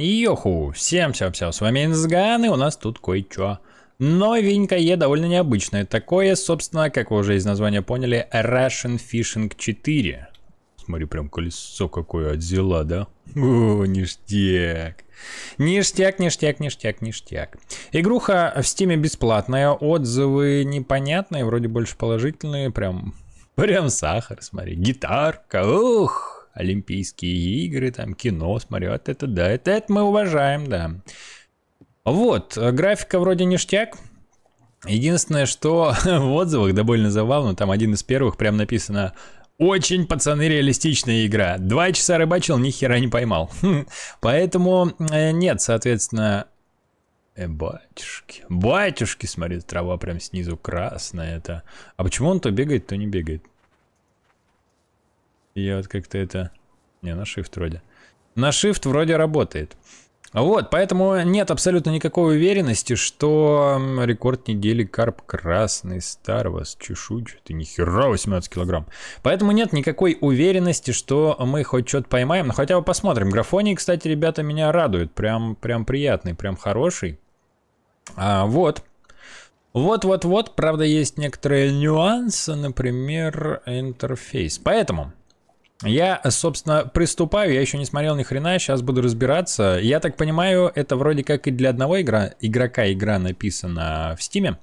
Йоху, всем все все с вами Инзган и у нас тут кое-что новенькое, довольно необычное. Такое, собственно, как вы уже из названия поняли, Russian Fishing 4. Смотри, прям колесо какое отзела, да? О, ништяк. Ништяк, ништяк, ништяк, ништяк. Игруха в стиме бесплатная, отзывы непонятные, вроде больше положительные, прям, прям сахар, смотри, гитарка, ух. Олимпийские игры, там кино смотрю, вот это да, это, это мы уважаем, да. Вот, графика вроде ништяк. Единственное, что в отзывах довольно забавно, там один из первых прям написано очень, пацаны, реалистичная игра. Два часа рыбачил, ни хера не поймал. Поэтому э, нет, соответственно... Э, батюшки. Батюшки, смотри, трава прям снизу красная это. А почему он то бегает, то не бегает? Я вот как-то это... Не, на Shift вроде. На Shift вроде работает. Вот, поэтому нет абсолютно никакой уверенности, что рекорд недели карп красный Старвас чешуйчатый, нихера 18 килограмм. Поэтому нет никакой уверенности, что мы хоть что-то поймаем, но хотя бы посмотрим. Графоний, кстати, ребята, меня радует, прям, прям приятный, прям хороший. А, вот. Вот-вот-вот, правда, есть некоторые нюансы, например, интерфейс. Поэтому я, собственно, приступаю, я еще не смотрел ни хрена, сейчас буду разбираться. Я так понимаю, это вроде как и для одного игра, игрока игра написана в стиме.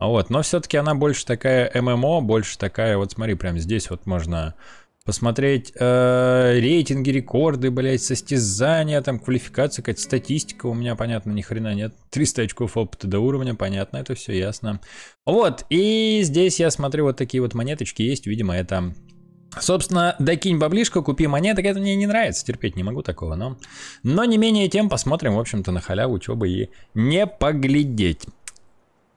Вот, но все-таки она больше такая ММО, больше такая, вот смотри, прям здесь вот можно посмотреть э, рейтинги, рекорды, блять, состязания, там, квалификация, какая-то статистика у меня, понятно, ни хрена нет. 300 очков опыта до уровня, понятно, это все ясно. Вот, и здесь я смотрю, вот такие вот монеточки есть, видимо, это Собственно, докинь баблишку, купи монеты, это мне не нравится, терпеть не могу такого, но... Но не менее тем посмотрим, в общем-то, на халяву, чего бы и не поглядеть.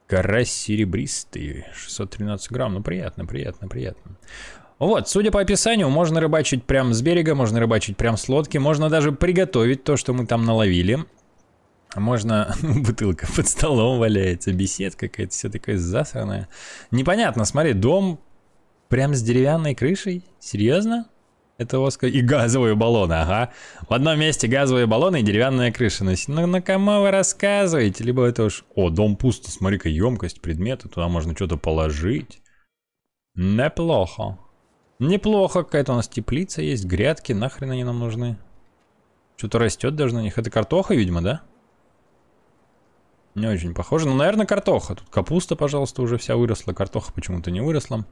Карась серебристый, 613 грамм, ну приятно, приятно, приятно. Вот, судя по описанию, можно рыбачить прям с берега, можно рыбачить прям с лодки, можно даже приготовить то, что мы там наловили. Можно... Ну, бутылка под столом валяется, беседка какая-то, все такое засранное. Непонятно, смотри, дом Прям с деревянной крышей? Серьезно? Это Оскар. И газовые баллоны, ага. В одном месте газовые баллоны и деревянная крыша. Ну, ну на кому вы рассказываете? Либо это уж... О, дом пусто, смотри-ка, емкость, предмета. Туда можно что-то положить. Неплохо. Неплохо, какая-то у нас теплица есть, грядки, нахрен они нам нужны. Что-то растет даже на них. Это картоха, видимо, да? Не очень похоже. Ну, наверное, картоха. Тут капуста, пожалуйста, уже вся выросла. Картоха почему-то не выросла.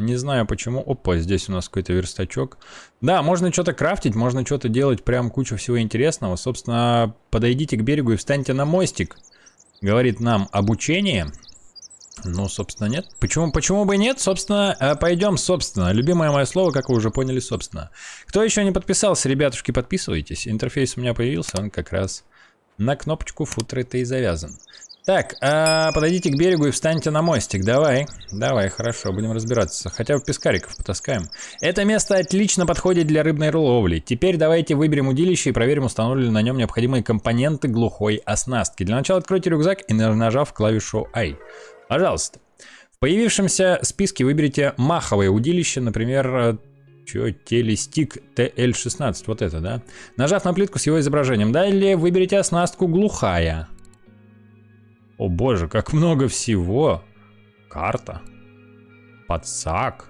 Не знаю почему. Опа, здесь у нас какой-то верстачок. Да, можно что-то крафтить, можно что-то делать. Прям куча всего интересного. Собственно, подойдите к берегу и встаньте на мостик. Говорит нам обучение. Ну, собственно, нет. Почему, почему бы нет? Собственно, э, пойдем, собственно. Любимое мое слово, как вы уже поняли, собственно. Кто еще не подписался, ребятушки, подписывайтесь. Интерфейс у меня появился, он как раз на кнопочку футера это и завязан. Так, э, подойдите к берегу и встаньте на мостик. Давай, давай, хорошо, будем разбираться. Хотя бы пескариков потаскаем. Это место отлично подходит для рыбной ловли. Теперь давайте выберем удилище и проверим, установлены ли на нем необходимые компоненты глухой оснастки. Для начала откройте рюкзак и нажав клавишу I. Пожалуйста. В появившемся списке выберите маховое удилище, например, э, Чё, телестик TL16, вот это, да? Нажав на плитку с его изображением. Далее выберите оснастку глухая. О боже, как много всего. Карта. Подсак.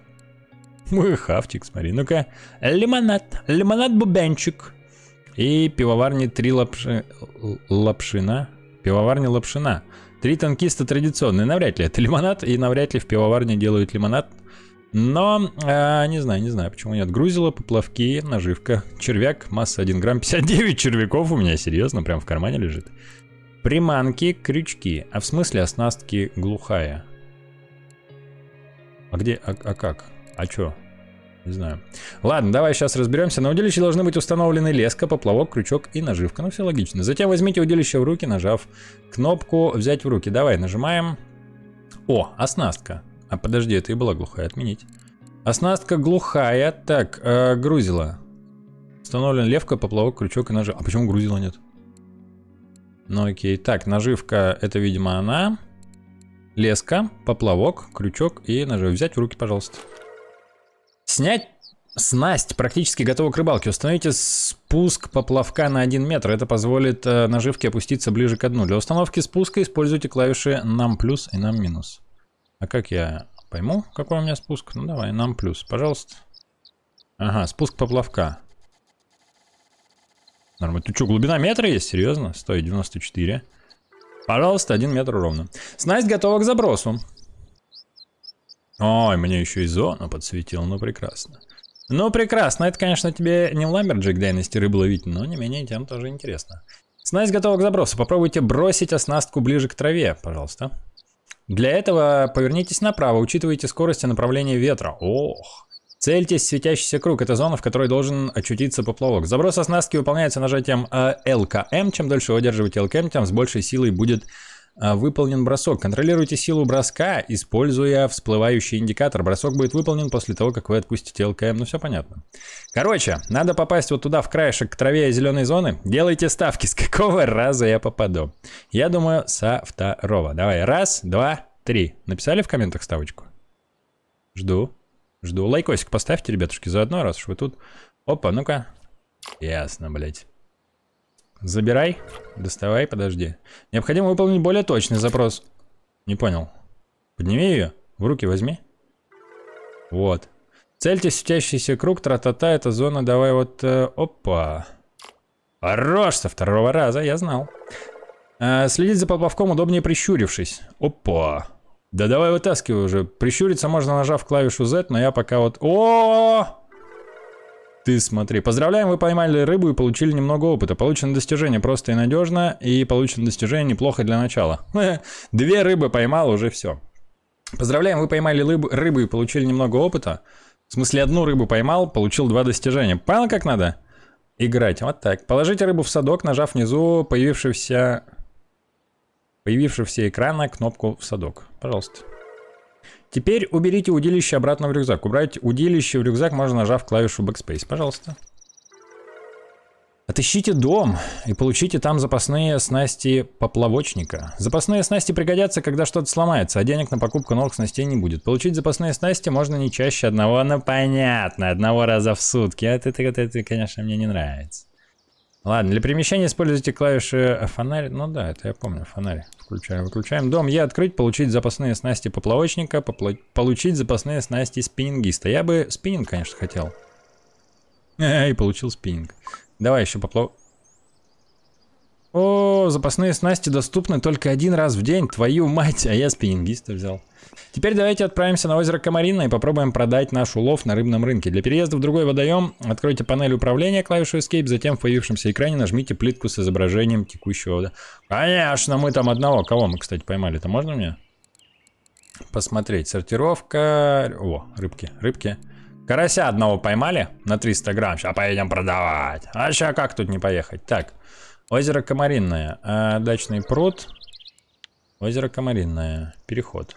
Мы ну хавчик, смотри, ну-ка. Лимонад, лимонад-бубенчик. И пивоварни три лапши... лапшина. Пивоварня лапшина. Три танкиста традиционные. Навряд ли это лимонад, и навряд ли в пивоварне делают лимонад. Но, э, не знаю, не знаю, почему нет. Грузило, поплавки, наживка, червяк, масса 1 грамм, 59 червяков у меня, серьезно, прям в кармане лежит. Приманки, крючки, а в смысле оснастки глухая. А где, а, а как? А чё? Не знаю. Ладно, давай сейчас разберемся. На удилище должны быть установлены леска, поплавок, крючок и наживка. Ну, все логично. Затем возьмите удилище в руки, нажав кнопку «Взять в руки». Давай, нажимаем. О, оснастка. А подожди, это и была глухая. Отменить. Оснастка глухая. Так, э, грузила. Установлен левка, поплавок, крючок и ножи. А почему грузила нет? Ну окей, так, наживка, это, видимо, она. Леска, поплавок, крючок и нажив. Взять в руки, пожалуйста. Снять снасть практически готова к рыбалке. Установите спуск поплавка на 1 метр. Это позволит э, наживке опуститься ближе к дну. Для установки спуска используйте клавиши нам плюс и нам минус. А как я пойму, какой у меня спуск? Ну давай, нам плюс, пожалуйста. Ага, спуск поплавка. Нормально. Тут что, глубина метра есть? Серьезно? 194. Пожалуйста, один метр ровно. Снасть готова к забросу. Ой, мне еще и зону подсветил. Ну, прекрасно. Ну, прекрасно. Это, конечно, тебе не в Ламберджик Дайности рыбу ловить, но не менее тем тоже интересно. Снасть готова к забросу. Попробуйте бросить оснастку ближе к траве, пожалуйста. Для этого повернитесь направо, учитывайте скорость и направление ветра. Ох. Цельтесь в светящийся круг. Это зона, в которой должен очутиться поплавок. Заброс оснастки выполняется нажатием а, ЛКМ. Эм. Чем дольше вы удерживаете ЛКМ, эм, тем с большей силой будет а, выполнен бросок. Контролируйте силу броска, используя всплывающий индикатор. Бросок будет выполнен после того, как вы отпустите ЛКМ. Эм. Ну, все понятно. Короче, надо попасть вот туда, в краешек к траве и зеленой зоны. Делайте ставки, с какого раза я попаду. Я думаю, со второго. Давай, раз, два, три. Написали в комментах ставочку? Жду. Жду. Лайкосик поставьте, ребятушки, заодно, раз уж вы тут. Опа, ну-ка. Ясно, блядь. Забирай, доставай, подожди. Необходимо выполнить более точный запрос. Не понял. Подними ее, в руки возьми. Вот. Цельте светящийся круг, тра-та-та, это зона, давай вот... Э, опа. Хорош со второго раза, я знал. Э, следить за поплавком, удобнее прищурившись. Опа. Да давай вытаскивай уже. Прищуриться можно, нажав клавишу Z, но я пока вот... о Ты смотри. Поздравляем, вы поймали рыбу и получили немного опыта. Получено достижение просто и надежно, и получено достижение неплохо для начала. Две рыбы поймал, уже все. Поздравляем, вы поймали рыбу, рыбу и получили немного опыта. В смысле, одну рыбу поймал, получил два достижения. Понял, как надо? Играть. Вот так. Положите рыбу в садок, нажав внизу появившегося появившегося экрана кнопку в садок. Пожалуйста. Теперь уберите удилище обратно в рюкзак. Убрать удилище в рюкзак можно, нажав клавишу Backspace. Пожалуйста. Отыщите дом и получите там запасные снасти поплавочника. Запасные снасти пригодятся, когда что-то сломается, а денег на покупку новых снастей не будет. Получить запасные снасти можно не чаще одного, ну понятно, одного раза в сутки. Это, а это, это, это конечно, мне не нравится. Ладно, для перемещения используйте клавиши фонарь. Ну да, это я помню, фонарь. Включаем, выключаем. Дом Е открыть, получить запасные снасти поплавочника, попло... получить запасные снасти спиннингиста. Я бы спиннинг, конечно, хотел. И получил спиннинг. Давай еще поплав... О, запасные снасти доступны только один раз в день. Твою мать, а я спиннингиста взял. Теперь давайте отправимся на озеро Комарина и попробуем продать наш улов на рыбном рынке. Для переезда в другой водоем откройте панель управления, клавишу Escape, затем в появившемся экране нажмите плитку с изображением текущего вода. Конечно, мы там одного. Кого мы, кстати, поймали? Это можно мне? Посмотреть. Сортировка... О, рыбки, рыбки. Карася одного поймали на 300 грамм. Сейчас поедем продавать. А сейчас как тут не поехать? Так, озеро Комаринное. А, дачный пруд. Озеро Комаринное. Переход.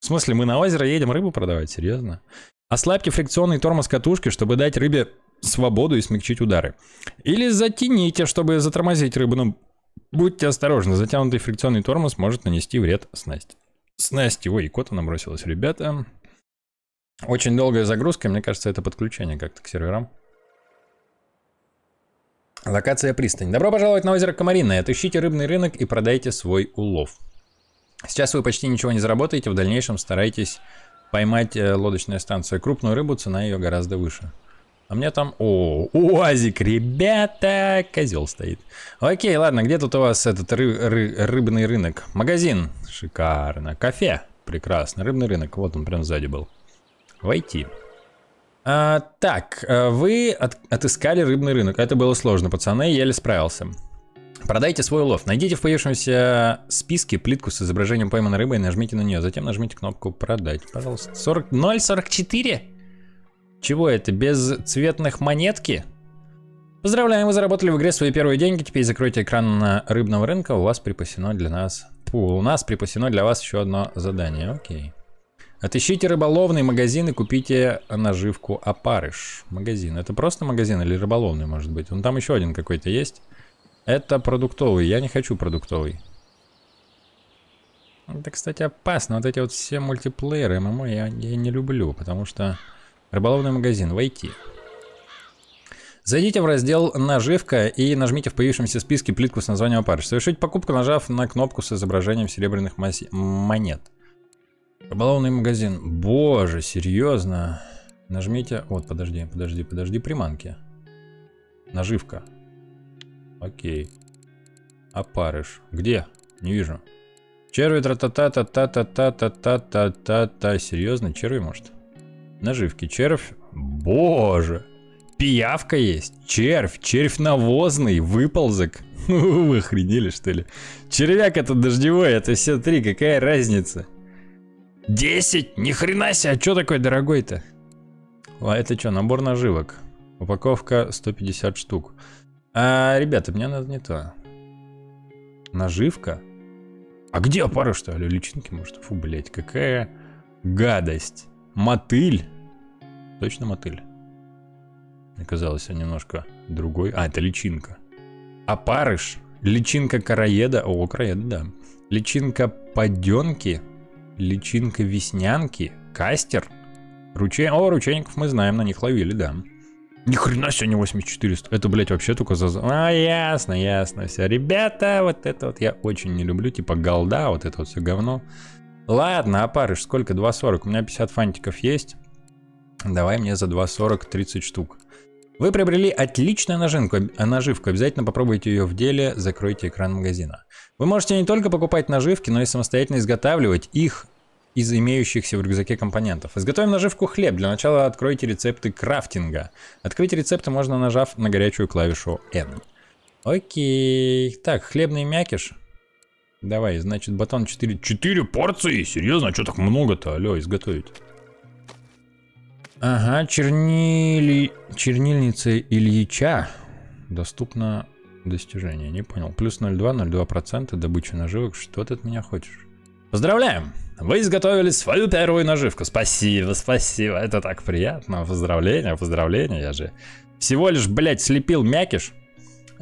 В смысле, мы на озеро едем рыбу продавать? Серьезно? Ослабьте фрикционный тормоз катушки, чтобы дать рыбе свободу и смягчить удары. Или затяните, чтобы затормозить рыбу. Но ну, будьте осторожны, затянутый фрикционный тормоз может нанести вред снасти. Снасти, ой, кота набросилась, ребята. Очень долгая загрузка, мне кажется, это подключение как-то к серверам. Локация пристань. Добро пожаловать на озеро Комариное. Отыщите рыбный рынок и продайте свой улов. Сейчас вы почти ничего не заработаете, в дальнейшем старайтесь поймать э, лодочную станцию, крупную рыбу, цена ее гораздо выше. А мне там... О, УАЗик, ребята! Козел стоит. Окей, ладно, где тут у вас этот ры ры рыбный рынок? Магазин. Шикарно. Кафе. Прекрасно. Рыбный рынок. Вот он прям сзади был. Войти. А, так, э, вы от отыскали рыбный рынок. Это было сложно, пацаны, еле справился. Продайте свой улов. Найдите в появившемся списке плитку с изображением пойманной рыбы и нажмите на нее. Затем нажмите кнопку «Продать». Пожалуйста. 40... 0,44? Чего это? Без цветных монетки? Поздравляем, вы заработали в игре свои первые деньги. Теперь закройте экран на рыбного рынка. У вас припасено для нас... Фу, у нас припасено для вас еще одно задание. Окей. Отыщите рыболовный магазин и купите наживку опарыш. Магазин. Это просто магазин или рыболовный, может быть? Он там еще один какой-то есть. Это продуктовый. Я не хочу продуктовый. Это, кстати, опасно. Вот эти вот все мультиплееры ММО я, я не люблю, потому что... Рыболовный магазин. Войти. Зайдите в раздел «Наживка» и нажмите в появившемся списке плитку с названием опарыш. Совершить покупку, нажав на кнопку с изображением серебряных монет. Рыболовный магазин. Боже, серьезно. Нажмите... Вот, подожди, подожди, подожди, приманки. Наживка. Окей. Опарыш. Где? Не вижу. Черви тра та та та та та та та та та та та Серьезно, черви может? Наживки. Червь. Боже. Пиявка есть. Червь. Червь навозный. Выползок. Ну, вы охренели, что ли? Червяк это дождевой, это все три. Какая разница? 10? Ни хрена себе, а что такой дорогой-то? А это что, набор наживок? Упаковка 150 штук. А, ребята, мне надо не то. Наживка? А где опара, что ли? Личинки, может? Фу, блядь, какая гадость. Мотыль? Точно мотыль? Оказалось, немножко другой. А, это личинка. Опарыш? Личинка короеда? О, короеда, да. Личинка паденки? Личинка веснянки? Кастер? Ручей... О, ручейников мы знаем, на них ловили, да. Ни хрена себе не 8400. Это, блядь, вообще только за... А, ясно, ясно. Все, ребята, вот это вот я очень не люблю. Типа голда, вот это вот все говно. Ладно, опарыш, парыш, сколько? 2.40. У меня 50 фантиков есть. Давай мне за 2.40 30 штук. Вы приобрели отличную нажинку, наживку, обязательно попробуйте ее в деле, закройте экран магазина. Вы можете не только покупать наживки, но и самостоятельно изготавливать их из имеющихся в рюкзаке компонентов. Изготовим наживку хлеб. Для начала откройте рецепты крафтинга. Открыть рецепты можно нажав на горячую клавишу N. Окей. Так, хлебный мякиш. Давай, значит, батон 4. 4 порции? Серьезно? А что так много-то? Алло, изготовить. Ага, чернили... чернильница Ильича. Доступно достижение, не понял. Плюс 0,2, 0,2% добычи наживок. Что ты от меня хочешь? Поздравляем! Вы изготовили свою первую наживку. Спасибо, спасибо. Это так приятно. Поздравления, поздравления. Я же всего лишь, блядь, слепил мякиш.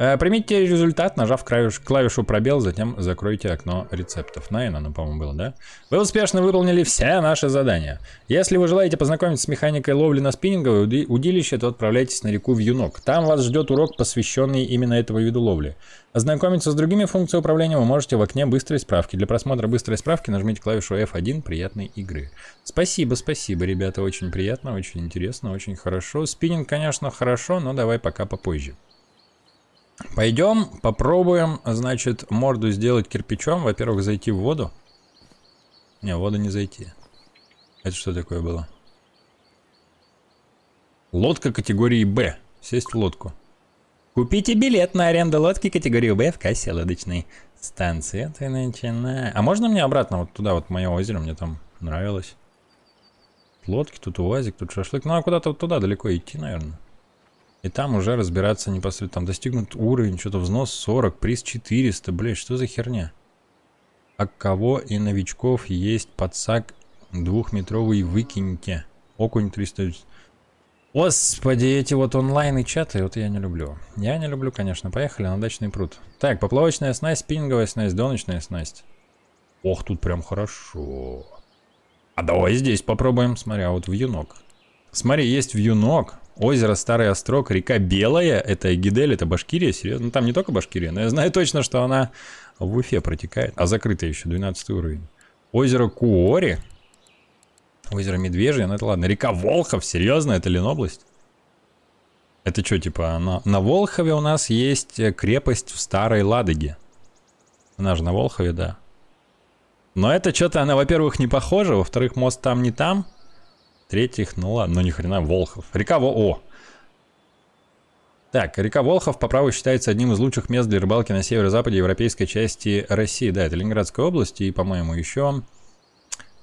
Э, примите результат, нажав клавиш, клавишу пробел, затем закройте окно рецептов. Найн оно, по-моему, было, да? Вы успешно выполнили все наши задания. Если вы желаете познакомиться с механикой ловли на спиннинговое удилище, то отправляйтесь на реку Вьюнок. Там вас ждет урок, посвященный именно этому виду ловли. Ознакомиться с другими функциями управления вы можете в окне быстрой справки. Для просмотра быстрой справки нажмите клавишу F1 «Приятной игры». Спасибо, спасибо, ребята, очень приятно, очень интересно, очень хорошо. Спиннинг, конечно, хорошо, но давай пока попозже. Пойдем, попробуем, значит, морду сделать кирпичом. Во-первых, зайти в воду. Не, в воду не зайти. Это что такое было? Лодка категории Б. Сесть в лодку. Купите билет на аренду лодки категории Б в кассе лодочной станции. Ты начинаешь. А можно мне обратно вот туда, вот мое озеро, мне там нравилось. Лодки, тут уазик, тут шашлык. Ну а куда-то вот туда далеко идти, наверное. И там уже разбираться непосредственно. Там достигнут уровень, что-то взнос 40, приз 400. Блин, что за херня? А кого и новичков есть подсак двухметровый выкиньте. Окунь 300... Господи, эти вот онлайн и чаты, вот я не люблю. Я не люблю, конечно. Поехали на дачный пруд. Так, поплавочная снасть, спиннинговая снасть, доночная снасть. Ох, тут прям хорошо. А давай здесь попробуем. Смотри, а вот вьюнок. Смотри, есть вьюнок озеро Старый Острог, река Белая, это Гидель, это Башкирия, серьезно, ну, там не только Башкирия, но я знаю точно, что она в Уфе протекает, а закрытая еще, 12 уровень. Озеро Куори, озеро Медвежье, ну это ладно, река Волхов, серьезно, это Ленобласть? Это что, типа, на, на Волхове у нас есть крепость в Старой Ладоге. Она же на Волхове, да. Но это что-то она, во-первых, не похожа, во-вторых, мост там не там, Третьих, ну ладно, ну ни хрена, Волхов. Река Во... О! Так, река Волхов по праву считается одним из лучших мест для рыбалки на северо-западе европейской части России. Да, это Ленинградская область и, по-моему, еще...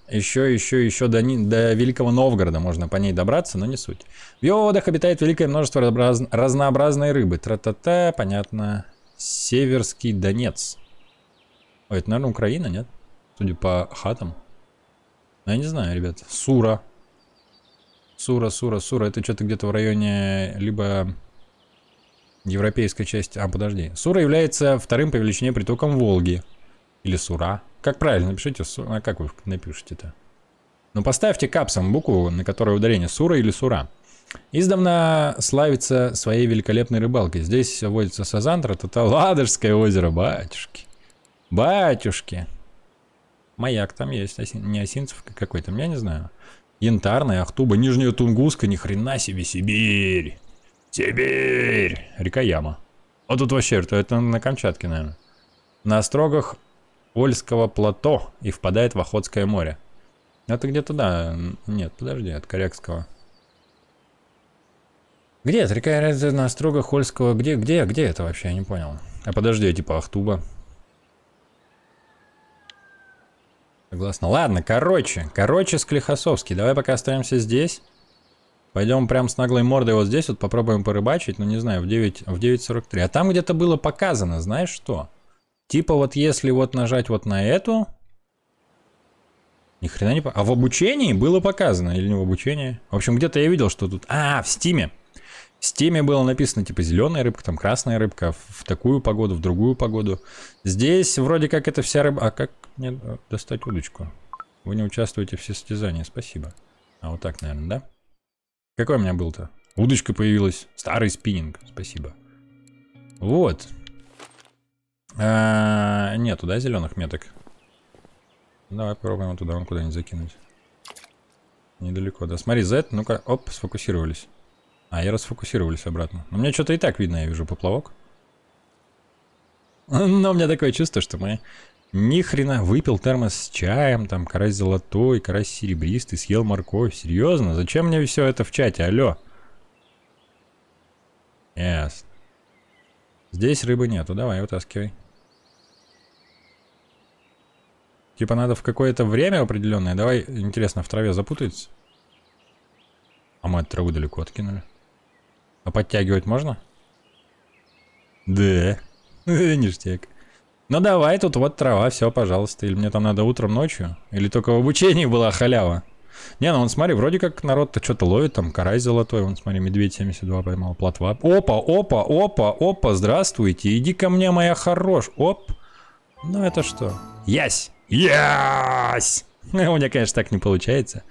Еще, еще, еще до, до Великого Новгорода можно по ней добраться, но не суть. В его водах обитает великое множество разнообраз... разнообразной рыбы. Тра-та-та, понятно. Северский Донец. Ой, это, наверное, Украина, нет? Судя по хатам. Ну, я не знаю, ребят. Сура. Сура, Сура, Сура. Это что-то где-то в районе либо европейской части... А, подожди. Сура является вторым по величине притоком Волги. Или Сура. Как правильно? Напишите... Су... А как вы напишите-то? Ну, поставьте капсом букву, на которой ударение. Сура или Сура. Издавна славится своей великолепной рыбалкой. Здесь водится сазантра, это Ладожское озеро. Батюшки. Батюшки. Маяк там есть. Осин... Не Осинцев какой-то, я не знаю. Янтарная, Ахтуба, Нижняя Тунгуска, ни хрена себе, Сибирь. Сибирь! Река Яма. Вот тут вообще, это, это на Камчатке, наверное. На острогах Ольского плато и впадает в Охотское море. Это где-то, да, нет, подожди, от Корякского. Где это? Река на острогах Ольского, где, где, где это вообще, я не понял. А подожди, типа Ахтуба. Согласна. Ладно, короче. Короче, Склихосовский. Давай пока остаемся здесь. Пойдем прям с наглой мордой вот здесь вот попробуем порыбачить. Ну, не знаю, в 9.43. В 9 а там где-то было показано, знаешь что? Типа вот если вот нажать вот на эту... Ни хрена не... А в обучении было показано или не в обучении? В общем, где-то я видел, что тут... А, в стиме. В Стиме было написано, типа, зеленая рыбка, там красная рыбка, в такую погоду, в другую погоду. Здесь вроде как это вся рыба... А как мне э, достать удочку? Вы не участвуете в состязании, спасибо. А вот так, наверное, да? Какой у меня был-то? Удочка появилась. Старый спиннинг, спасибо. Вот. А, -а, -а нет, да, зеленых меток. Давай попробуем туда, он куда-нибудь закинуть. Недалеко, да. Смотри, за это ну-ка, оп, сфокусировались. А, я расфокусировались обратно. У меня что-то и так видно, я вижу поплавок. Но у меня такое чувство, что мы ни хрена выпил термос с чаем, там карась золотой, карась серебристый, съел морковь. Серьезно? Зачем мне все это в чате? Алло. Ясно. Yes. Здесь рыбы нету, давай вытаскивай. Типа надо в какое-то время определенное. Давай, интересно, в траве запутается? А мы от травы далеко откинули. А подтягивать можно? Да. Ништяк. Ну давай, тут вот трава, все, пожалуйста. Или мне там надо утром, ночью? Или только в обучении была халява? Не, ну он, смотри, вроде как народ-то что-то ловит, там карась золотой, он, смотри, медведь 72 поймал, плотва. Опа, опа, опа, опа, здравствуйте, иди ко мне, моя хорош, оп. Ну это что? Ясь! Ясь! У меня, конечно, так не получается.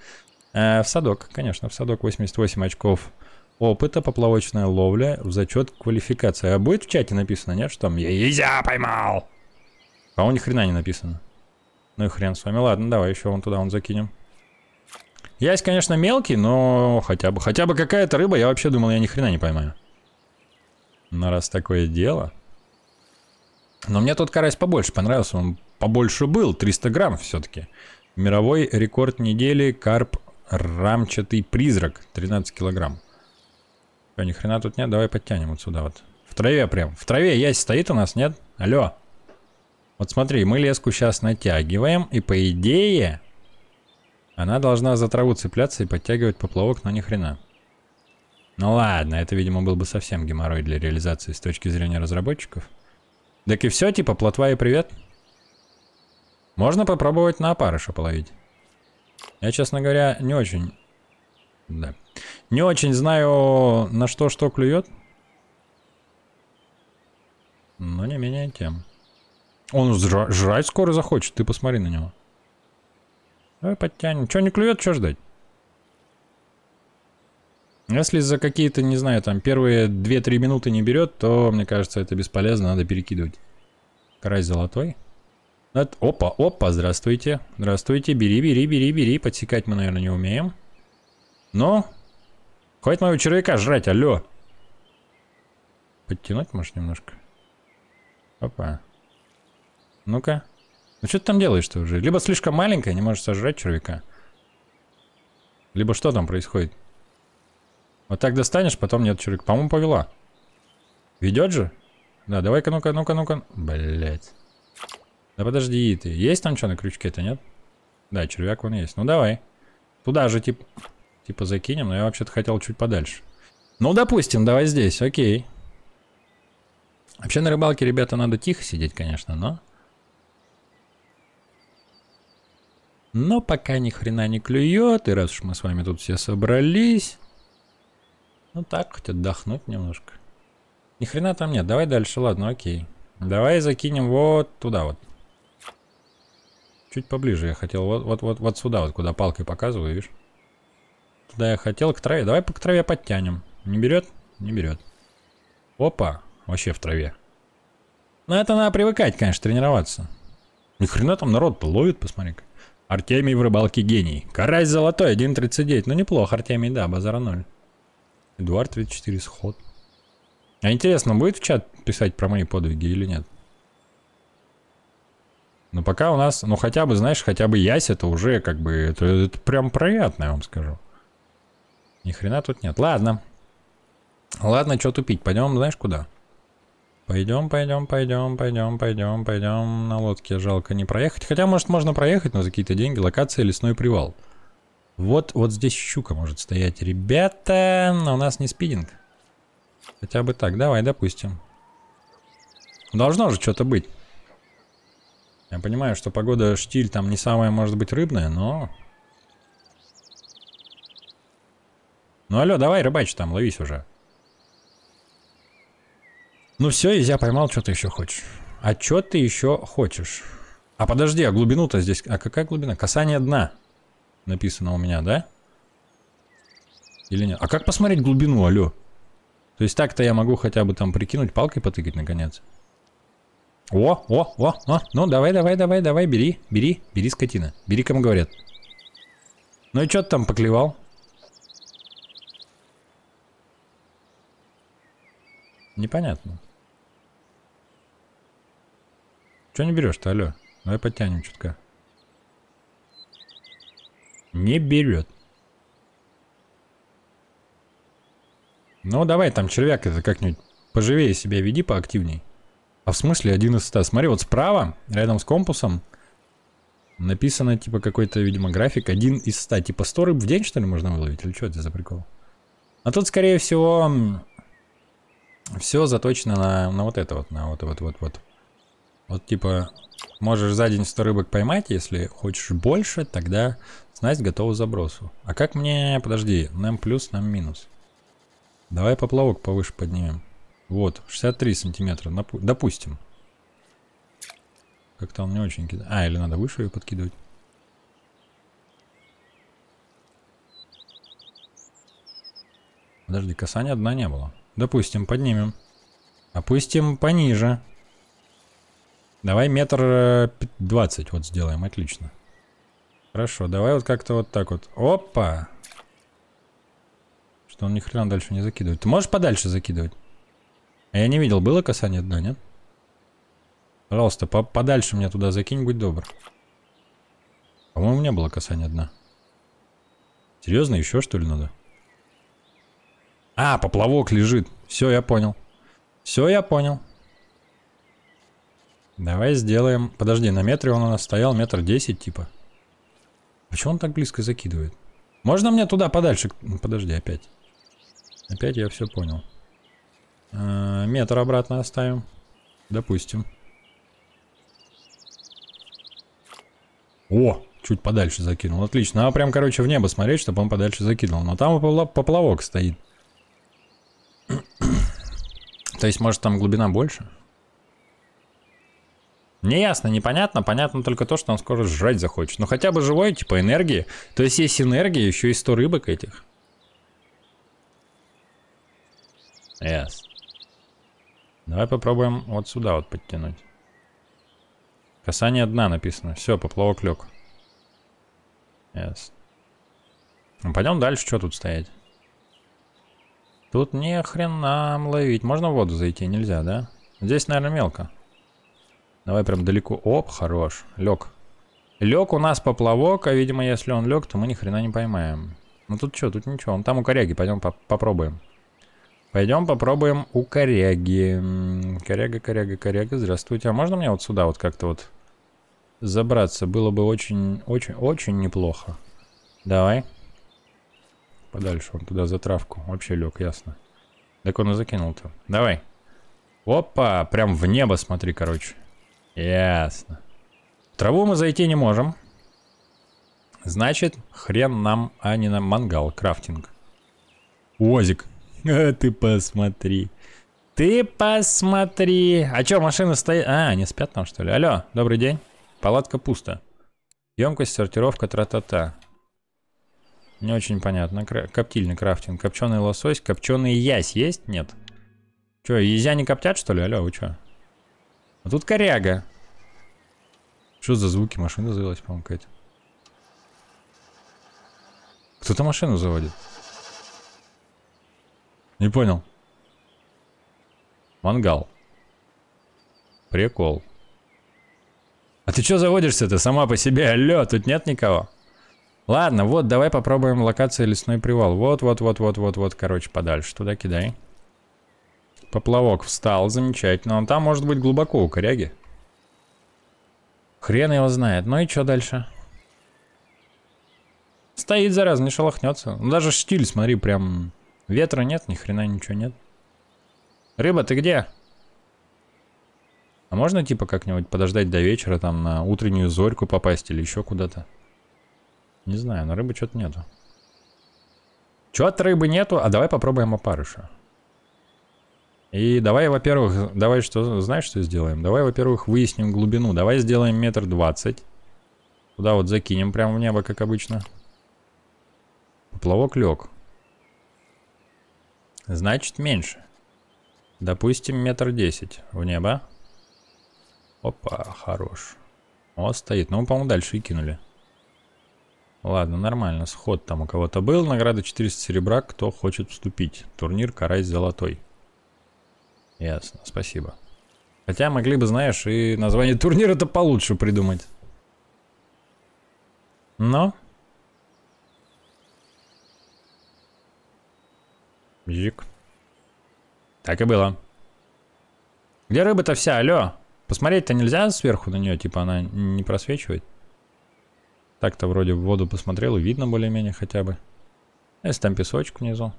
Э, в садок, конечно, в садок 88 очков опыта поплавочная ловля в зачет квалификации. А будет в чате написано, нет, что там я езя поймал? А он ни хрена не написано. Ну и хрен с вами. Ладно, давай еще вон туда он закинем. Ясь, конечно, мелкий, но хотя бы, хотя бы какая-то рыба. Я вообще думал, я ни хрена не поймаю. Но раз такое дело... Но мне тот карась побольше понравился. Он побольше был, 300 грамм все-таки. Мировой рекорд недели карп рамчатый призрак, 13 килограмм. Все, ни хрена тут нет, давай подтянем вот сюда вот. В траве прям. В траве ясь стоит у нас, нет? Алло. Вот смотри, мы леску сейчас натягиваем, и по идее она должна за траву цепляться и подтягивать поплавок, но ни хрена. Ну ладно, это, видимо, был бы совсем геморрой для реализации с точки зрения разработчиков. Так и все, типа, плотва и привет. Можно попробовать на опарыша половить. Я, честно говоря, не очень да. Не очень знаю, на что что клюет. Но не менее тем. Он жрать скоро захочет, ты посмотри на него. Давай подтянем. Че не клюет, что ждать? Если за какие-то, не знаю, там первые 2-3 минуты не берет, то, мне кажется, это бесполезно, надо перекидывать. Карась золотой. Опа, опа, здравствуйте. Здравствуйте, бери, бери, бери, бери. Подсекать мы, наверное, не умеем. Ну? Хватит моего червяка жрать, алло. Подтянуть, может, немножко? Опа. Ну-ка. Ну что ты там делаешь-то уже? Либо слишком маленькая, не можешь сожрать червяка. Либо что там происходит? Вот так достанешь, потом нет червяка. По-моему, повела. Ведет же? Да, давай-ка, ну-ка, ну-ка, ну-ка. Блять. Да подожди ты. Есть там что на крючке-то, нет? Да, червяк вон есть. Ну давай. Туда же, типа. Типа закинем, но я вообще-то хотел чуть подальше. Ну, допустим, давай здесь, окей. Вообще на рыбалке, ребята, надо тихо сидеть, конечно, но... Но пока ни хрена не клюет, и раз уж мы с вами тут все собрались... Ну так, хоть отдохнуть немножко. Ни хрена там нет, давай дальше, ладно, окей. Давай закинем вот туда вот. Чуть поближе я хотел, вот, вот, вот, сюда вот, куда палкой показываю, видишь? Да я хотел, к траве. Давай по к траве подтянем. Не берет? Не берет. Опа, вообще в траве. Но ну, это надо привыкать, конечно, тренироваться. Ни хрена там народ ловит, посмотри-ка. Артемий в рыбалке гений. Карась золотой, 1.39. Ну, неплохо, Артемий, да, базара 0. Эдуард 34, сход. А интересно, будет в чат писать про мои подвиги или нет? Но ну, пока у нас, ну хотя бы, знаешь, хотя бы ясь, это уже как бы, это, это прям приятно, я вам скажу. Ни хрена тут нет. Ладно. Ладно, что тупить? Пойдем, знаешь, куда? Пойдем, пойдем, пойдем, пойдем, пойдем, пойдем. На лодке жалко не проехать. Хотя, может, можно проехать, но за какие-то деньги. Локация лесной привал. Вот, вот здесь щука может стоять. Ребята, но у нас не спидинг. Хотя бы так. Давай, допустим. Должно же что-то быть. Я понимаю, что погода штиль там не самая, может быть, рыбная, но... Ну алло, давай рыбачь там, ловись уже. Ну все, я поймал, что ты еще хочешь. А что ты еще хочешь? А подожди, а глубину-то здесь... А какая глубина? Касание дна. Написано у меня, да? Или нет? А как посмотреть глубину, алло? То есть так-то я могу хотя бы там прикинуть, палкой потыкать наконец. О, о, о, о, ну давай, давай, давай, давай, бери, бери, бери, скотина. Бери, кому говорят. Ну и что ты там поклевал? Непонятно. Че не берешь-то, алло? Давай подтянем чутка. Не берет. Ну, давай там червяк это как-нибудь поживее себя веди, поактивней. А в смысле из 100? Смотри, вот справа, рядом с компасом, написано, типа, какой-то, видимо, график. Один из 100. Типа, 100 рыб в день, что ли, можно выловить? Или что это за прикол? А тут, скорее всего, все заточено на, на вот это вот, на вот, вот, вот, вот. Вот типа, можешь за день 100 рыбок поймать, если хочешь больше, тогда снасть готова к забросу. А как мне, подожди, нам плюс, нам минус. Давай поплавок повыше поднимем. Вот, 63 сантиметра, допустим. Как-то он не очень кидает. А, или надо выше ее подкидывать. Подожди, касания одна не было. Допустим, поднимем. Опустим пониже. Давай метр э, двадцать вот сделаем, отлично. Хорошо, давай вот как-то вот так вот. Опа! Что он ни хрена дальше не закидывает. Ты можешь подальше закидывать? А я не видел, было касание дна, нет? Пожалуйста, по подальше меня туда закинь, будь добр. По-моему, не было касания дна. Серьезно, еще что ли надо? А, поплавок лежит. Все, я понял. Все, я понял. Давай сделаем... Подожди, на метре он у нас стоял метр десять, типа. Почему а он так близко закидывает? Можно мне туда подальше? Подожди, опять. Опять я все понял. А, метр обратно оставим. Допустим. О, чуть подальше закинул. Отлично. Надо прям, короче, в небо смотреть, чтобы он подальше закинул. Но там поплавок стоит. То есть, может, там глубина больше? Не ясно, непонятно. Понятно только то, что он скоро жрать захочет. Но хотя бы живой, типа энергии. То есть есть энергия, еще и 100 рыбок этих. Yes. Давай попробуем вот сюда вот подтянуть. Касание дна написано. Все, поплавок лег. Yes. Ну, пойдем дальше, что тут стоять? Тут не хрена ловить. Можно в воду зайти? Нельзя, да? Здесь, наверное, мелко. Давай прям далеко. Оп, хорош. Лег. Лег у нас поплавок, а, видимо, если он лег, то мы ни хрена не поймаем. Ну тут что, тут ничего. Он там у коряги. Пойдем по попробуем. Пойдем попробуем у коряги. Коряга, коряга, коряга. Здравствуйте. А можно мне вот сюда вот как-то вот забраться? Было бы очень, очень, очень неплохо. Давай. Подальше, он туда за травку. Вообще лег, ясно. Так он и закинул-то. Давай. Опа, прям в небо смотри, короче. Ясно. В траву мы зайти не можем. Значит, хрен нам, а не нам мангал, крафтинг. Уазик. ты посмотри. Ты посмотри. А чё, машины стоят? А, они спят там, что ли? Алло, добрый день. Палатка пуста. Емкость, сортировка, тра-та-та. Не очень понятно. коптильный крафтинг. Копченый лосось. Копченый ясь есть? Нет. Че, езя не коптят, что ли? Алло, вы че? А тут коряга. Что за звуки? Машина завелась, по-моему, какая-то. Кто-то машину заводит. Не понял. Мангал. Прикол. А ты что заводишься-то сама по себе? Алло, тут нет никого? Ладно, вот, давай попробуем локацию лесной привал. Вот, вот, вот, вот, вот, вот, короче, подальше. Туда кидай. Поплавок встал, замечательно. Он там может быть глубоко у коряги. Хрен его знает. Ну и что дальше? Стоит, зараза, не шелохнется. Ну, даже штиль, смотри, прям... Ветра нет, ни хрена ничего нет. Рыба, ты где? А можно типа как-нибудь подождать до вечера, там на утреннюю зорьку попасть или еще куда-то? Не знаю, на рыбы что-то нету. Чего-то рыбы нету, а давай попробуем опарыша. И давай, во-первых, давай что, знаешь, что сделаем? Давай, во-первых, выясним глубину. Давай сделаем метр двадцать. Туда вот закинем прямо в небо, как обычно. Плавок лег. Значит, меньше. Допустим, метр десять в небо. Опа, хорош. О, стоит. Ну, по-моему, дальше и кинули. Ладно, нормально. Сход там у кого-то был. Награда 400 серебра. Кто хочет вступить? Турнир «Карась золотой». Ясно, спасибо. Хотя могли бы, знаешь, и название турнира-то получше придумать. Но. Бзик. Так и было. Где рыба-то вся? Алло. Посмотреть-то нельзя сверху на нее? Типа она не просвечивает? Так-то вроде в воду посмотрел и видно более-менее хотя бы. А если там песочек внизу.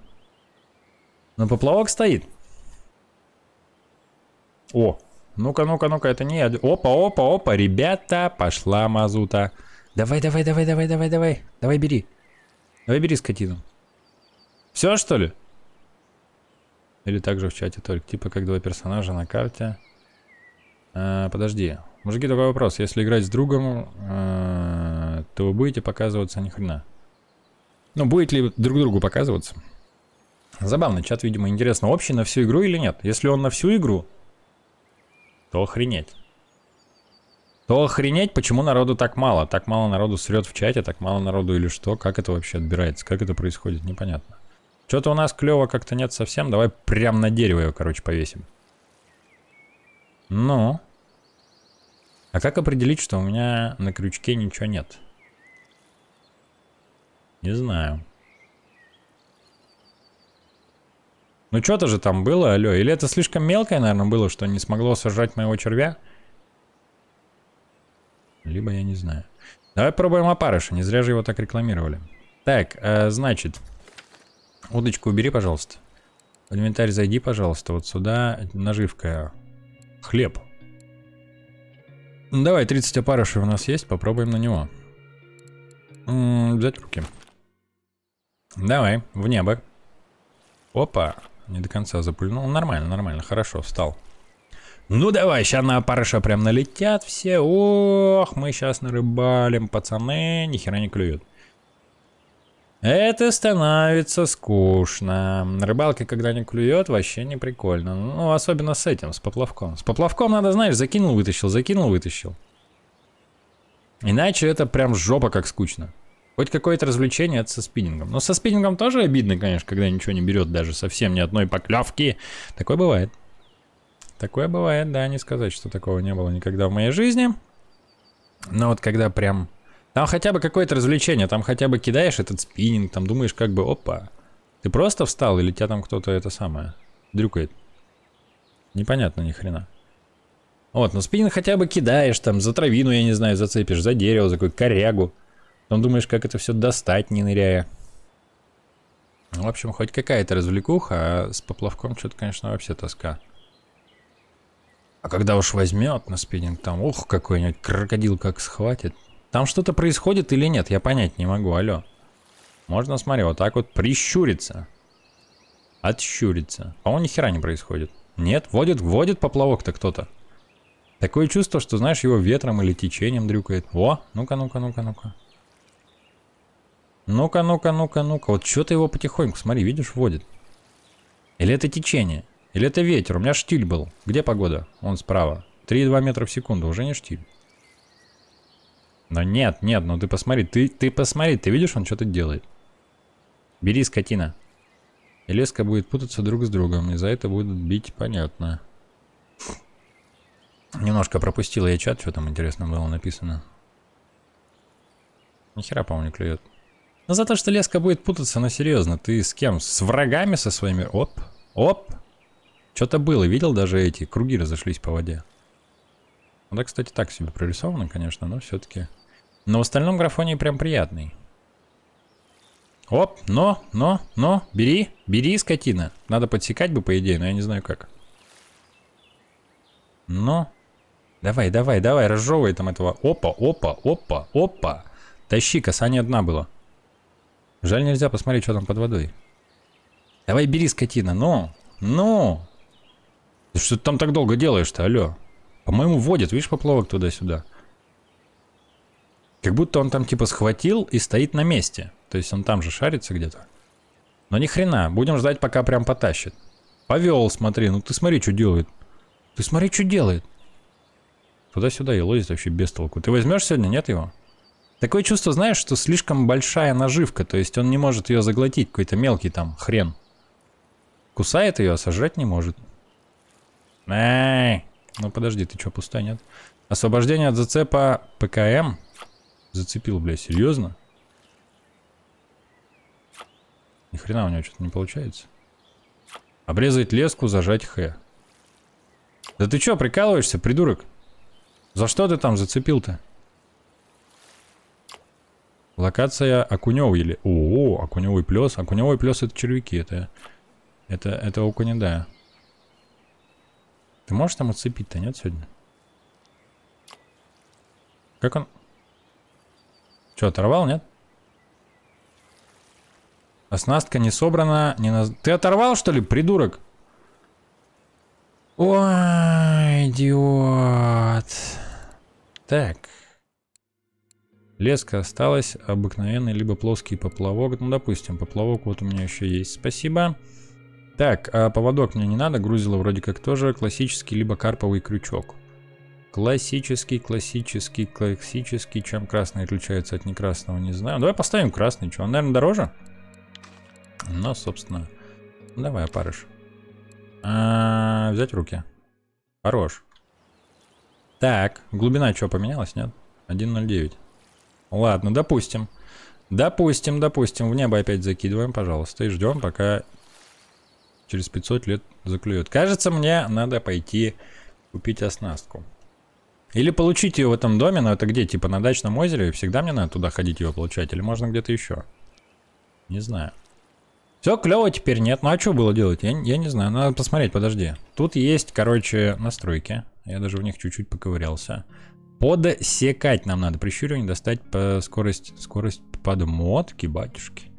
Но ну, поплавок стоит. О, ну-ка, ну-ка, ну-ка, это не... Опа, опа, опа, ребята, пошла мазута. Давай, давай, давай, давай, давай, давай. Давай, бери. Давай, бери скотину. Все, что ли? Или также в чате только, типа как два персонажа на карте. А, подожди. Мужики, такой вопрос. Если играть с другом... А то вы будете показываться ни хрена. Ну, будет ли друг другу показываться? Забавно, чат, видимо, интересно, общий на всю игру или нет? Если он на всю игру, то охренеть. То охренеть, почему народу так мало? Так мало народу срет в чате, так мало народу или что? Как это вообще отбирается? Как это происходит? Непонятно. Что-то у нас клево как-то нет совсем. Давай прям на дерево его, короче, повесим. Ну. А как определить, что у меня на крючке ничего нет? Не знаю. Ну что-то же там было, алё. Или это слишком мелкое, наверное, было, что не смогло сожрать моего червя? Либо я не знаю. Давай пробуем опарыша, не зря же его так рекламировали. Так, э, значит, удочку убери, пожалуйста. В инвентарь зайди, пожалуйста. Вот сюда наживка. Хлеб. давай, 30 опарышей у нас есть, попробуем на него. М -м, взять в руки. Давай, в небо. Опа, не до конца запульнул. Ну, нормально, нормально, хорошо, встал. Ну давай, сейчас на опарыша прям налетят все. Ох, мы сейчас нарыбалим, пацаны, нихера не клюют. Это становится скучно. Рыбалка, когда не клюет, вообще не прикольно. Ну, особенно с этим, с поплавком. С поплавком надо, знаешь, закинул, вытащил, закинул, вытащил. Иначе это прям жопа как скучно. Хоть какое-то развлечение это со спиннингом. Но со спиннингом тоже обидно, конечно, когда ничего не берет даже совсем ни одной поклевки. Такое бывает. Такое бывает, да, не сказать, что такого не было никогда в моей жизни. Но вот когда прям... Там хотя бы какое-то развлечение, там хотя бы кидаешь этот спиннинг, там думаешь как бы, опа, ты просто встал или тебя там кто-то это самое дрюкает? Непонятно ни хрена. Вот, но спиннинг хотя бы кидаешь, там, за травину, я не знаю, зацепишь, за дерево, за какую корягу. Потом думаешь, как это все достать, не ныряя. Ну, в общем, хоть какая-то развлекуха, а с поплавком что-то, конечно, вообще тоска. А когда уж возьмет на спиннинг, там, ух, какой-нибудь крокодил как схватит. Там что-то происходит или нет, я понять не могу, алло. Можно, смотри, вот так вот прищуриться. Отщуриться. По-моему, нихера не происходит. Нет, вводит, вводит поплавок-то кто-то. Такое чувство, что, знаешь, его ветром или течением дрюкает. Во? ну-ка, ну-ка, ну-ка, ну-ка. Ну-ка, ну-ка, ну-ка, ну-ка. Вот что-то его потихоньку, смотри, видишь, вводит. Или это течение? Или это ветер? У меня штиль был. Где погода? Он справа. 3,2 метра в секунду. Уже не штиль. Но нет, нет, ну ты посмотри. Ты, ты посмотри, ты видишь, он что-то делает. Бери, скотина. И леска будет путаться друг с другом. И за это будут бить, понятно. Немножко пропустил я чат, что там интересно было написано. Ни хера, по-моему, не клюет. Но за то, что леска будет путаться, но ну, серьезно, ты с кем? С врагами со своими? Оп, оп. Что-то было, видел даже эти круги разошлись по воде. Ну да, кстати, так себе прорисовано, конечно, но все-таки. Но в остальном графоний прям приятный. Оп, но, но, но, бери, бери, скотина. Надо подсекать бы, по идее, но я не знаю как. Но. Давай, давай, давай, разжевывай там этого. Опа, опа, опа, опа. Тащи, касание дна было. Жаль, нельзя посмотреть, что там под водой. Давай бери, скотина, ну! Ну! Ты что ты там так долго делаешь-то, алло? По-моему, водит, видишь, поплавок туда-сюда. Как будто он там типа схватил и стоит на месте. То есть он там же шарится где-то. Но ни хрена, будем ждать, пока прям потащит. Повел, смотри, ну ты смотри, что делает. Ты смотри, что делает. Туда-сюда и лозит вообще без толку. Ты возьмешь сегодня, нет его? Такое чувство, знаешь, что слишком большая наживка, то есть он не может ее заглотить, какой-то мелкий там хрен. Кусает ее, а сожрать не может. Эй! Ну подожди, ты что, пустой, нет? Освобождение от зацепа ПКМ. Зацепил, бля, серьезно? Ни хрена у него что-то не получается. Обрезать леску, зажать Х. Да ты чё, прикалываешься, придурок? За что ты там зацепил-то? Локация окунёв или... О, окунёвый плес. Окунёвый плес это червяки. Это, это, это окуня, да. Ты можешь там отцепить-то, нет, сегодня? Как он... Что, оторвал, нет? Оснастка не собрана, не наз... Ты оторвал, что ли, придурок? Ой, идиот. Так. Леска осталась, обыкновенный, либо плоский поплавок. Ну, допустим, поплавок вот у меня еще есть. Спасибо. Так, а поводок мне не надо, грузило вроде как тоже. Классический, либо карповый крючок. Классический, классический, классический. Чем красный отличается от некрасного, не знаю. Давай поставим красный, что, он, наверное, дороже? Но, собственно, давай, опарыш. А, взять в руки. Хорош. Так, глубина чего поменялась, нет? 1.09. Ладно, допустим. Допустим, допустим. В небо опять закидываем, пожалуйста. И ждем, пока через 500 лет заклюет. Кажется, мне надо пойти купить оснастку. Или получить ее в этом доме, но это где? Типа на дачном озере? Всегда мне надо туда ходить ее получать? Или можно где-то еще? Не знаю. Все клево теперь нет. Ну а что было делать? Я, я не знаю. Надо посмотреть, подожди. Тут есть, короче, настройки. Я даже в них чуть-чуть поковырялся. Подсекать нам надо. Прищуривание достать по скорость, скорость подмотки, батюшки.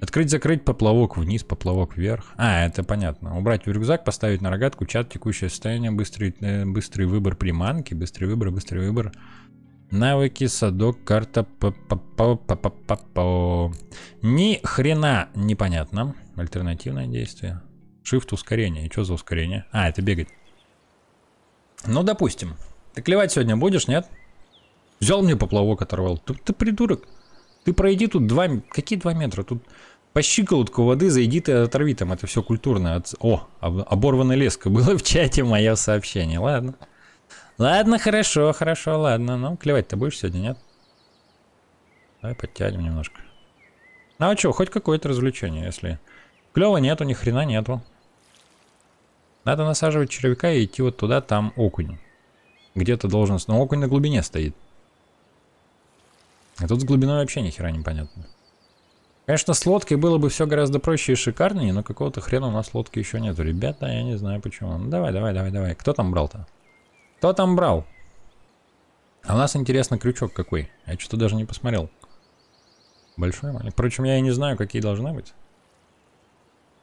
Открыть-закрыть поплавок вниз, поплавок вверх. А, это понятно. Убрать в рюкзак, поставить на рогатку, чат, текущее состояние, быстрый, э, быстрый выбор приманки, быстрый выбор, быстрый выбор. Навыки, садок, карта. П Ни хрена непонятно. Альтернативное действие. Shift ускорение. И что за ускорение? А, это бегать. Ну, допустим. Ты клевать сегодня будешь, нет? Взял мне поплавок, оторвал. Ты, ты придурок. Ты пройди тут два... Какие два метра? Тут по щиколотку воды зайди ты оторви там. Это все культурно. От... О, об... оборванная леска. Было в чате мое сообщение. Ладно. Ладно, хорошо, хорошо, ладно. Ну, клевать ты будешь сегодня, нет? Давай подтянем немножко. Ну а что, хоть какое-то развлечение, если... Клёва нету, ни хрена нету. Надо насаживать червяка и идти вот туда, там окунь. Где-то должен, но окунь на глубине стоит. А тут с глубиной вообще ни хера непонятно. Конечно, с лодкой было бы все гораздо проще и шикарнее, но какого-то хрена у нас лодки еще нету. Ребята, я не знаю почему. Ну давай, давай, давай, давай. Кто там брал-то? Кто там брал? А у нас, интересно, крючок какой. Я что-то даже не посмотрел. Большой, маленький. Впрочем, я и не знаю, какие должны быть.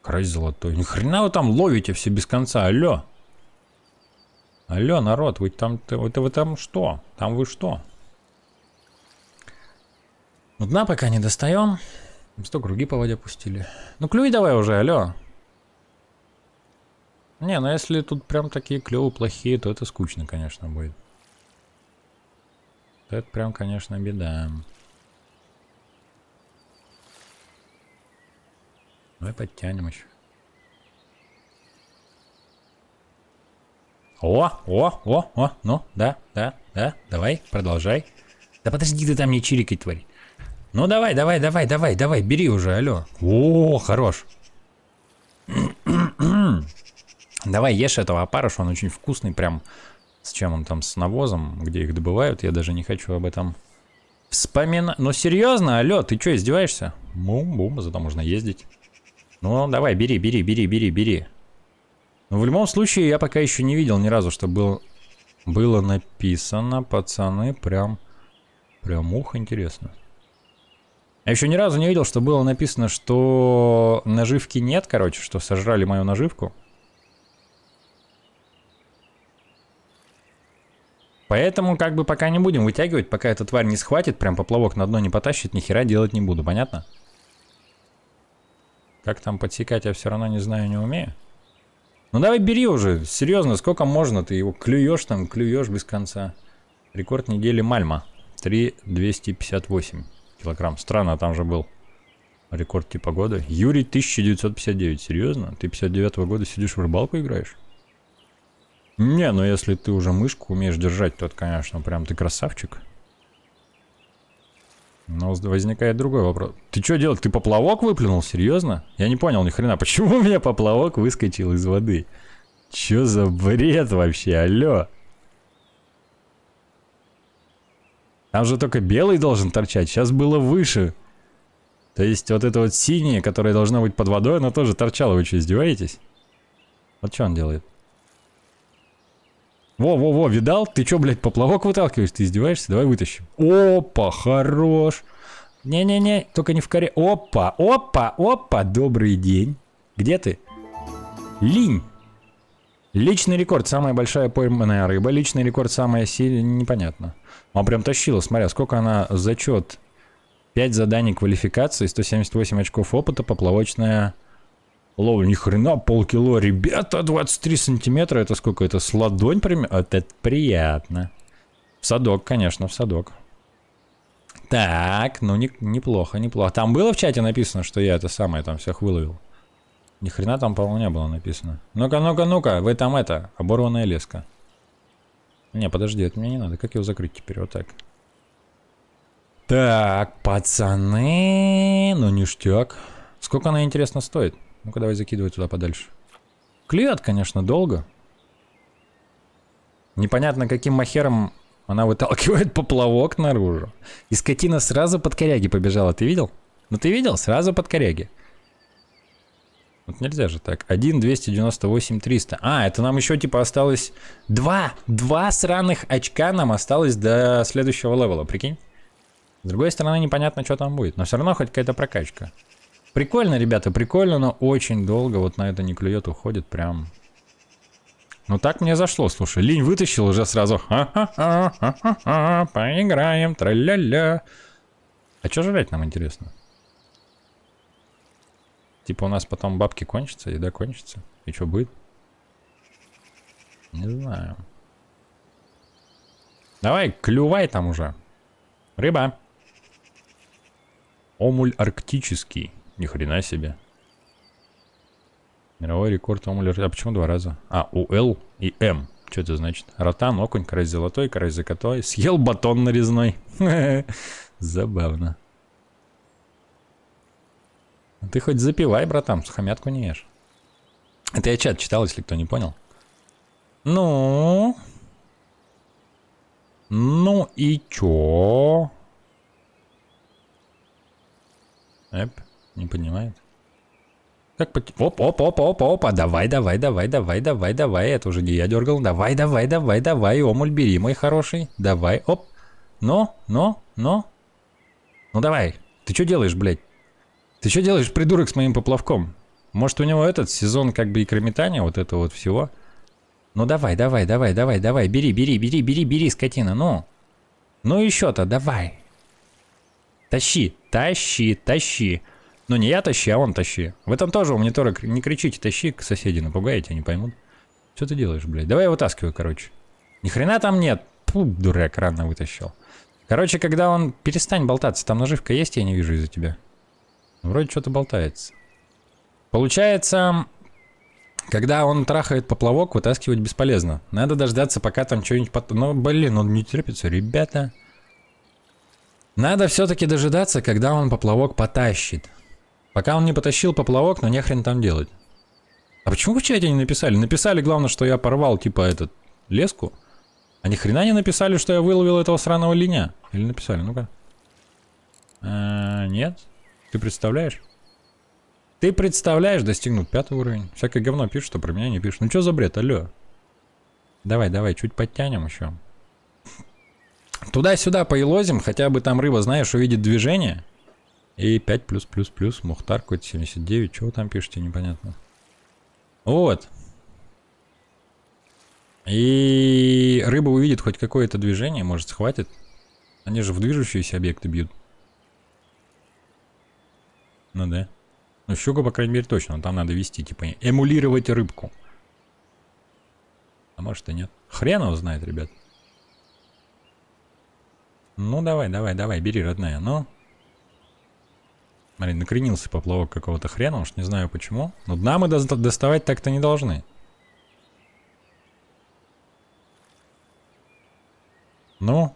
Крась золотой. Ни хрена вы там ловите все без конца, алло. Алло, народ, вы там, это вы там что? Там вы что? Ну, дна пока не достаем. Сто круги по воде пустили. Ну, клюй давай уже, алло. Не, ну если тут прям такие клевы плохие, то это скучно, конечно, будет. Это прям, конечно, беда. Давай подтянем еще. О, о, о, о, ну, да, да, да, давай, продолжай. Да подожди ты там не чирикай, тварь. Ну давай, давай, давай, давай, давай, бери уже, алло. О, хорош. давай, ешь этого опарыша, он очень вкусный, прям с чем он там, с навозом, где их добывают, я даже не хочу об этом вспоминать. Ну серьезно, алло, ты что, издеваешься? Бум-бум, зато можно ездить. Ну давай, бери, бери, бери, бери, бери. Но в любом случае, я пока еще не видел ни разу, что был, было написано, пацаны, прям, прям ух, интересно. Я еще ни разу не видел, что было написано, что наживки нет, короче, что сожрали мою наживку. Поэтому как бы пока не будем вытягивать, пока эта тварь не схватит, прям поплавок на дно не потащит, ни хера делать не буду, понятно? Как там подсекать, я все равно не знаю, не умею. Ну давай бери уже, серьезно, сколько можно, ты его клюешь там, клюешь без конца. Рекорд недели Мальма, 3,258 килограмм. Странно, там же был рекорд типа года. Юрий 1959, серьезно? Ты 59 -го года сидишь в рыбалку играешь? Не, ну если ты уже мышку умеешь держать, то, это конечно, прям ты красавчик. Но возникает другой вопрос. Ты что делать? Ты поплавок выплюнул? Серьезно? Я не понял ни хрена, почему у меня поплавок выскочил из воды? Чё за бред вообще? Алло. Там же только белый должен торчать. Сейчас было выше. То есть вот это вот синее, которое должно быть под водой, оно тоже торчало. Вы что, издеваетесь? Вот что он делает? Во-во-во, видал? Ты чё, блядь, поплавок выталкиваешь? Ты издеваешься? Давай вытащим. Опа, хорош. Не-не-не, только не в коре. Опа, опа, опа, добрый день. Где ты? Линь. Личный рекорд, самая большая пойманная рыба. Личный рекорд, самая сильная, непонятно. Он прям тащила, смотря, сколько она зачет. 5 заданий квалификации, 178 очков опыта, поплавочная Ловлю, ни хрена, полкило, ребята, 23 сантиметра, это сколько, это с ладонь примерно, вот а это приятно. В садок, конечно, в садок. Так, ну не, неплохо, неплохо. Там было в чате написано, что я это самое там всех выловил? Ни хрена там, по-моему, не было написано. Ну-ка, ну-ка, ну-ка, вы там это, оборванная леска. Не, подожди, это мне не надо. Как его закрыть теперь? Вот так. Так, пацаны, ну ништяк. Сколько она, интересно, стоит? Ну-ка давай закидывай туда подальше. Клюет, конечно, долго. Непонятно, каким махером она выталкивает поплавок наружу. И скотина сразу под коряги побежала, ты видел? Ну ты видел? Сразу под коряги. Вот нельзя же так. 1, 298, 300. А, это нам еще типа осталось... Два! Два сраных очка нам осталось до следующего левела, прикинь? С другой стороны, непонятно, что там будет. Но все равно хоть какая-то прокачка. Прикольно, ребята, прикольно, но очень долго вот на это не клюет, уходит прям. Ну так мне зашло, слушай. Линь вытащил уже сразу. Ха -ха -ха поиграем, тра-ля-ля. А что жрать нам интересно? Типа у нас потом бабки кончатся, еда кончится. И что будет? Не знаю. Давай, клювай там уже. Рыба. Омуль арктический. Ни хрена себе. Мировой рекорд Омулер. А почему два раза? А, у Л и М. Что это значит? Ротан, окунь, карась золотой, карась закатой. Съел батон нарезной. Забавно. Ну, ты хоть запивай, братан, сухомятку не ешь. Это я чат читал, если кто не понял. Ну? Ну и чё? Эп. Не понимает. Как по... Оп, оп, оп, оп, опа. Давай, давай, давай, давай, давай, давай. Это уже не я дергал. Давай, давай, давай, давай. Омуль, бери, мой хороший. Давай, оп. Но, но, но. Ну давай. Ты что делаешь, блядь? Ты что делаешь, придурок, с моим поплавком? Может, у него этот сезон как бы икрометания, вот это вот всего? Ну давай, давай, давай, давай, давай. Бери, бери, бери, бери, бери, скотина, ну. Ну еще-то, давай. Тащи, тащи, тащи. Но «Ну, не я тащи, а он тащи. В этом тоже у монитора не кричите, тащи к соседи, напугаете, они поймут. Что ты делаешь, блядь? Давай я вытаскиваю, короче. Ни хрена там нет. Фу, дурак, рано вытащил. Короче, когда он... Перестань болтаться, там наживка есть, я не вижу из-за тебя. Ну, вроде что-то болтается. Получается, когда он трахает поплавок, вытаскивать бесполезно. Надо дождаться, пока там что-нибудь... Под... Ну, блин, он не терпится, ребята. Надо все-таки дожидаться, когда он поплавок потащит. Пока он не потащил поплавок, но нехрен там делать. А почему в чате не написали? Написали, главное, что я порвал, типа, этот, леску. А ни хрена не написали, что я выловил этого сраного линя. Или написали, ну-ка. А, нет. Ты представляешь? Ты представляешь, достигнуть пятый уровень. Всякое говно пишет, что а про меня не пишет. Ну что за бред, алло? Давай, давай, чуть подтянем еще. Туда-сюда поелозим, хотя бы там рыба, знаешь, увидит движение. И 5 плюс плюс плюс, Мухтар какой-то 79, чего вы там пишете, непонятно. Вот. И рыба увидит хоть какое-то движение, может схватит. Они же в движущиеся объекты бьют. Ну да. Ну щука, по крайней мере, точно. Там надо вести, типа, эмулировать рыбку. А может и нет. Хрен его знает, ребят. Ну давай, давай, давай, бери, родная, ну. Но... Смотри, накренился поплавок какого-то хрена, уж не знаю почему. Но дна мы доставать так-то не должны. Ну?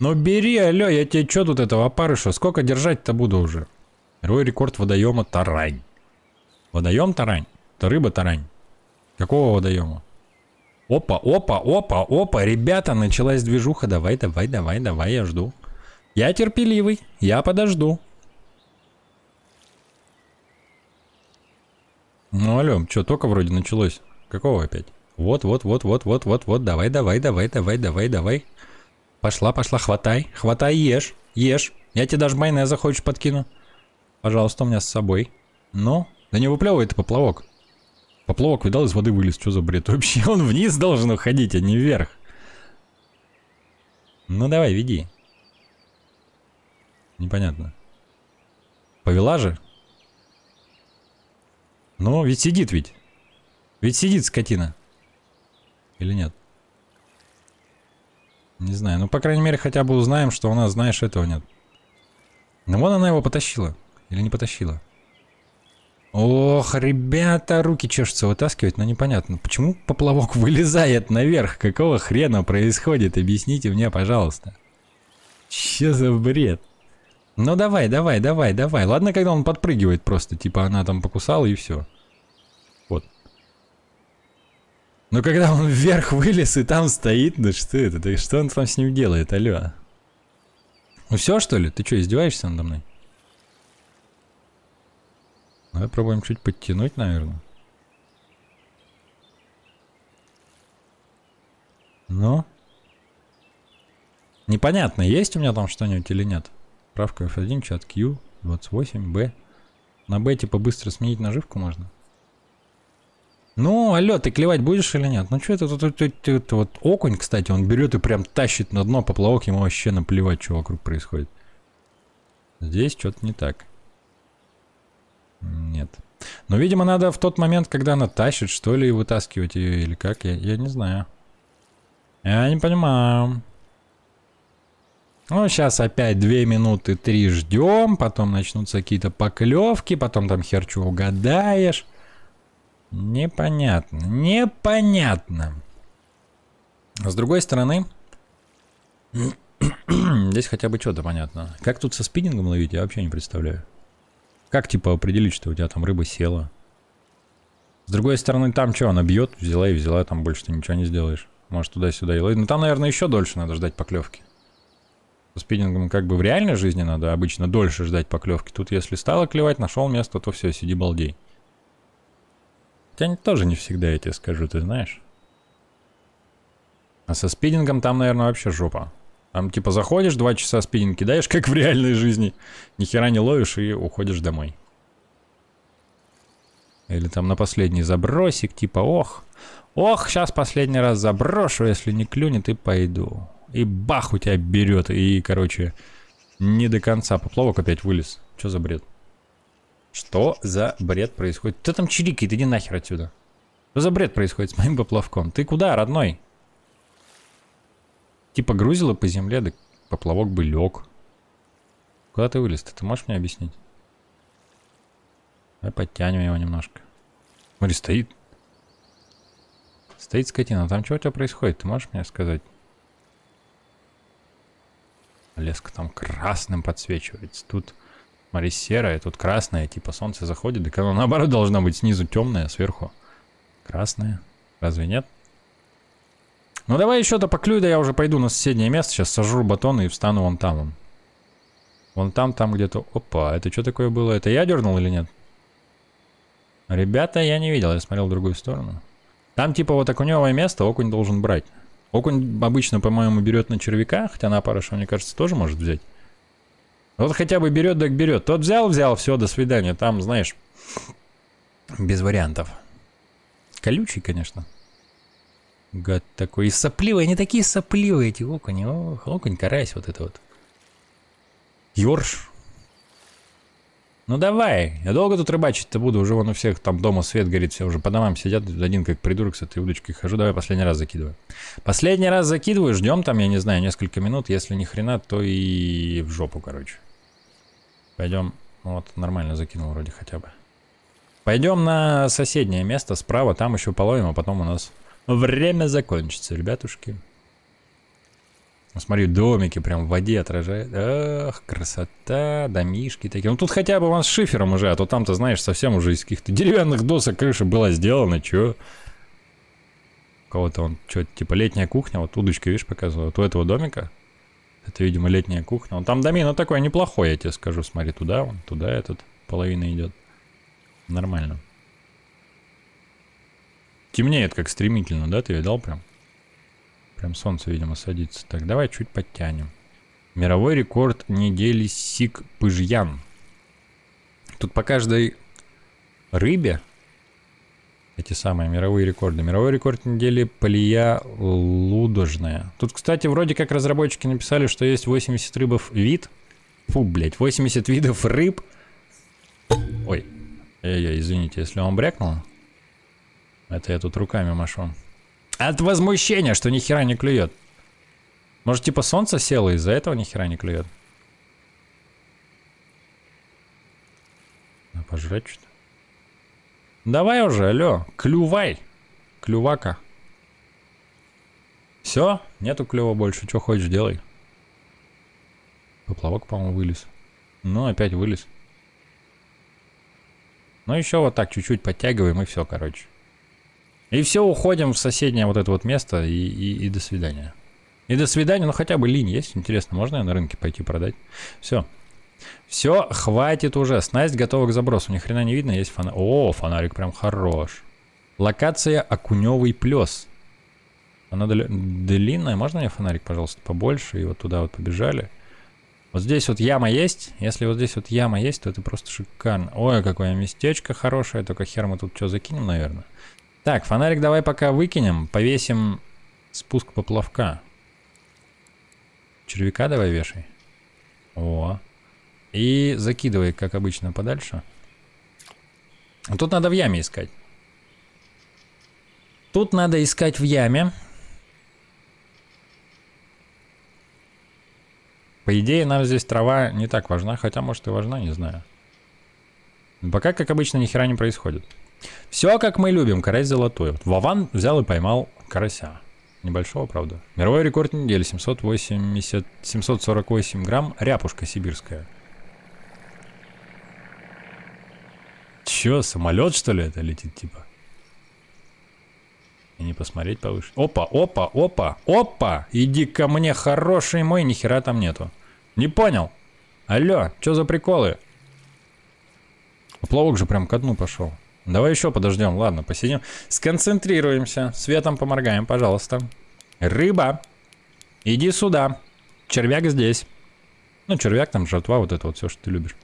Ну бери, алё, я тебе чё тут этого опарыша? Сколько держать-то буду уже? Мировой рекорд водоема Тарань. Водоем Тарань? Это рыба Тарань. Какого водоема? Опа, опа, опа, опа, ребята, началась движуха. Давай, давай, давай, давай, я жду. Я терпеливый, я подожду. Ну, алё, чё только вроде началось. Какого опять? Вот, вот, вот, вот, вот, вот, вот, давай, давай, давай, давай, давай, давай. Пошла, пошла, хватай, хватай, ешь, ешь. Я тебе даже майонеза хочешь подкину. Пожалуйста, у меня с собой. Ну, да не выплевывай ты поплавок. Поплавок, видал, из воды вылез, что за бред? Вообще он вниз должен уходить, а не вверх. Ну давай, веди. Непонятно. Повела же? Но ведь сидит ведь. Ведь сидит скотина. Или нет? Не знаю. Ну, по крайней мере, хотя бы узнаем, что у нас, знаешь, этого нет. Ну, вон она его потащила. Или не потащила. Ох, ребята, руки чешутся вытаскивать, но непонятно. Почему поплавок вылезает наверх? Какого хрена происходит? Объясните мне, пожалуйста. Че за бред? Ну давай, давай, давай, давай. Ладно, когда он подпрыгивает просто. Типа она там покусала и все. Но когда он вверх вылез и там стоит, да что это? Да что он там с ним делает, алё? Ну все что ли? Ты что, издеваешься надо мной? Давай пробуем чуть подтянуть, наверное. Ну? Непонятно, есть у меня там что-нибудь или нет. Правка F1, чат Q, 28, B. На B типа быстро сменить наживку можно? Ну, алло, ты клевать будешь или нет? Ну, что это тут, тут, тут вот окунь, кстати, он берет и прям тащит на дно поплавок, ему вообще наплевать, что вокруг происходит. Здесь что-то не так. Нет. Но, ну, видимо, надо в тот момент, когда она тащит, что ли, вытаскивать ее или как, я, я не знаю. Я не понимаю. Ну, сейчас опять 2 минуты 3 ждем, потом начнутся какие-то поклевки, потом там хер чего угадаешь. Непонятно. Непонятно. С другой стороны, здесь хотя бы что-то понятно. Как тут со спиннингом ловить, я вообще не представляю. Как типа определить, что у тебя там рыба села? С другой стороны, там что, она бьет, взяла и взяла, там больше ты ничего не сделаешь. Может туда-сюда и ловить. Но там, наверное, еще дольше надо ждать поклевки. Со спиннингом как бы в реальной жизни надо обычно дольше ждать поклевки. Тут если стало клевать, нашел место, то все, сиди балдей. Хотя они тоже не всегда, эти скажу, ты знаешь. А со спидингом там, наверное, вообще жопа. Там типа заходишь, два часа спидинг кидаешь, как в реальной жизни. Ни хера не ловишь и уходишь домой. Или там на последний забросик, типа ох. Ох, сейчас последний раз заброшу, если не клюнет и пойду. И бах, у тебя берет. И, короче, не до конца поплавок опять вылез. Что за бред? Что за бред происходит? Ты там чирикает, иди нахер отсюда. Что за бред происходит с моим поплавком? Ты куда, родной? Типа грузило по земле, да поплавок бы лег. Куда ты вылез? -то? Ты можешь мне объяснить? Давай подтянем его немножко. Смотри, стоит. Стоит скотина. Там что у тебя происходит? Ты можешь мне сказать? Леска там красным подсвечивается. Тут смотри, серое, тут красное, типа солнце заходит, так оно наоборот должна быть снизу темная, сверху красная. Разве нет? Ну давай еще-то поклюй, да я уже пойду на соседнее место, сейчас сожру батон и встану вон там. Вон, вон там, там где-то... Опа, это что такое было? Это я дернул или нет? Ребята, я не видел, я смотрел в другую сторону. Там типа вот окуневое место, окунь должен брать. Окунь обычно, по-моему, берет на червяка, хотя на опарыша, мне кажется, тоже может взять. Вот хотя бы берет, так берет. Тот взял, взял, все, до свидания. Там, знаешь, без вариантов. Колючий, конечно. Гад такой. И сопливые, они такие сопливые, эти окуни. Ох, окунь, карась вот это вот. Ёрш. Ну давай, я долго тут рыбачить-то буду, уже вон у всех там дома свет горит, все уже по домам сидят, один как придурок с этой удочкой хожу, давай последний раз закидываю. Последний раз закидываю, ждем там, я не знаю, несколько минут, если ни хрена, то и в жопу, короче. Пойдем. Ну вот, нормально закинул вроде хотя бы. Пойдем на соседнее место справа, там еще половим, а потом у нас время закончится, ребятушки. Ну, смотри, домики прям в воде отражают. Ах, красота, домишки такие. Ну тут хотя бы у нас с шифером уже, а то там-то, знаешь, совсем уже из каких-то деревянных досок крыша была сделана, чё? У кого-то он, что типа летняя кухня, вот удочка, видишь, показывает, вот у этого домика это, видимо, летняя кухня. Он там домен, ну такой неплохой, я тебе скажу. Смотри, туда вон туда этот половина идет. Нормально. Темнеет как стремительно, да? Ты видал прям? Прям солнце, видимо, садится. Так, давай чуть подтянем. Мировой рекорд недели Сик Пыжьян. Тут по каждой рыбе эти самые мировые рекорды. Мировой рекорд недели полия лудожная. Тут, кстати, вроде как разработчики написали, что есть 80 рыбов вид. Фу, блядь, 80 видов рыб. Ой, эй, извините, если он брякнул. Это я тут руками машу. От возмущения, что нихера не клюет. Может, типа солнце село, из-за этого нихера не клюет. Ну, пожрать что-то? Давай уже, алло, клювай. Клювака. Все, нету клюва больше, что хочешь, делай. Поплавок, по-моему, вылез. Ну, опять вылез. Ну, еще вот так чуть-чуть подтягиваем и все, короче. И все, уходим в соседнее вот это вот место и, и, и до свидания. И до свидания, ну хотя бы линь есть, интересно, можно ее на рынке пойти продать? Все. Все, хватит уже. Снасть готова к забросу. Ни хрена не видно, есть фонарик. О, фонарик прям хорош. Локация Окуневый плес. Она дли... длинная. Можно мне фонарик, пожалуйста, побольше? И вот туда вот побежали. Вот здесь вот яма есть. Если вот здесь вот яма есть, то это просто шикарно. Ой, какое местечко хорошее. Только хер мы тут что закинем, наверное. Так, фонарик давай пока выкинем. Повесим спуск поплавка. Червяка давай вешай. О, и закидывай, как обычно, подальше. Тут надо в яме искать. Тут надо искать в яме. По идее, нам здесь трава не так важна, хотя, может, и важна, не знаю. пока, как обычно, ни хера не происходит. Все, как мы любим, карась золотой. Вован взял и поймал карася. Небольшого, правда. Мировой рекорд недели 780, 748 грамм, ряпушка сибирская. Чё, самолет что ли это летит, типа? И не посмотреть повыше. Опа, опа, опа, опа! Иди ко мне, хороший мой, нихера там нету. Не понял. Алло, что за приколы? Плавок же прям ко дну пошел. Давай еще подождем, ладно, посидим. Сконцентрируемся, светом поморгаем, пожалуйста. Рыба, иди сюда. Червяк здесь. Ну, червяк там, жертва, вот это вот все, что ты любишь.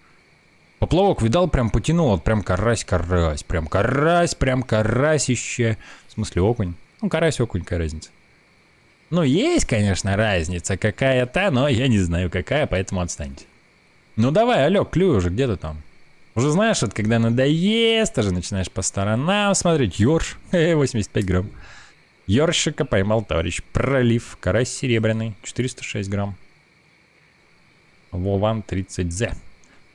Поплавок, видал, прям потянул, вот прям карась, карась, прям карась, прям карасище. В смысле окунь. Ну, карась, окунь, какая разница. Ну, есть, конечно, разница какая-то, но я не знаю какая, поэтому отстаньте. Ну давай, Олег, клюй уже, где то там? Уже знаешь, вот когда надоест, ты же начинаешь по сторонам смотреть. Йорш, 85 э, грамм. Йоршика поймал товарищ. Пролив, карась серебряный, 406 грамм. Вован 30Z.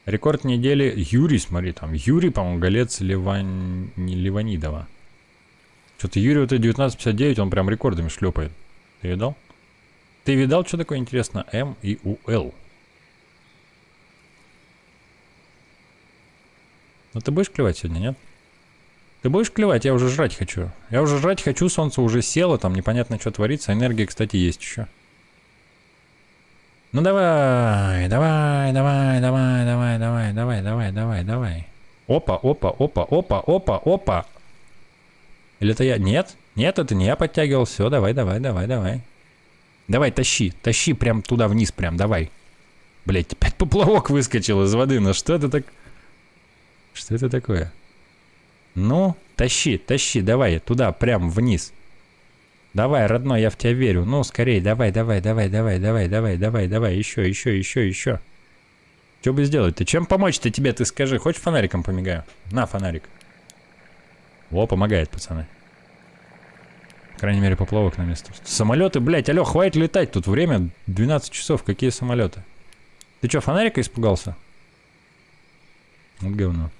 Рекорд недели Юрий, смотри, там Юрий, по-моему, голец Ливан... Ливанидова. Что-то Юрий вот это 1959, он прям рекордами шлепает. Ты видал? Ты видал, что такое интересно? М и УЛ. Ну ты будешь клевать сегодня, нет? Ты будешь клевать? Я уже жрать хочу. Я уже жрать хочу, солнце уже село, там непонятно, что творится. Энергия, кстати, есть еще. Ну давай, давай, давай, давай, давай, давай, давай, давай, давай, давай. Опа, опа, опа, опа, опа, опа. Или это я? Нет, нет, это не я подтягивал. Все, давай, давай, давай, давай. Давай, тащи, тащи прям туда вниз, прям, давай. Блять, опять поплавок выскочил из воды. Ну что это так? Что это такое? Ну, тащи, тащи, давай, туда, прям вниз. Давай, родной, я в тебя верю. Ну, скорее, давай, давай, давай, давай, давай, давай, давай, давай, еще, еще, еще, еще. Что бы сделать-то? Чем помочь-то тебе, ты скажи? Хочешь фонариком помигаю? На, фонарик. О, помогает, пацаны. По крайней мере, поплавок на место. Самолеты, блядь, алло, хватит летать. Тут время 12 часов. Какие самолеты? Ты что, фонарика испугался? Вот говно.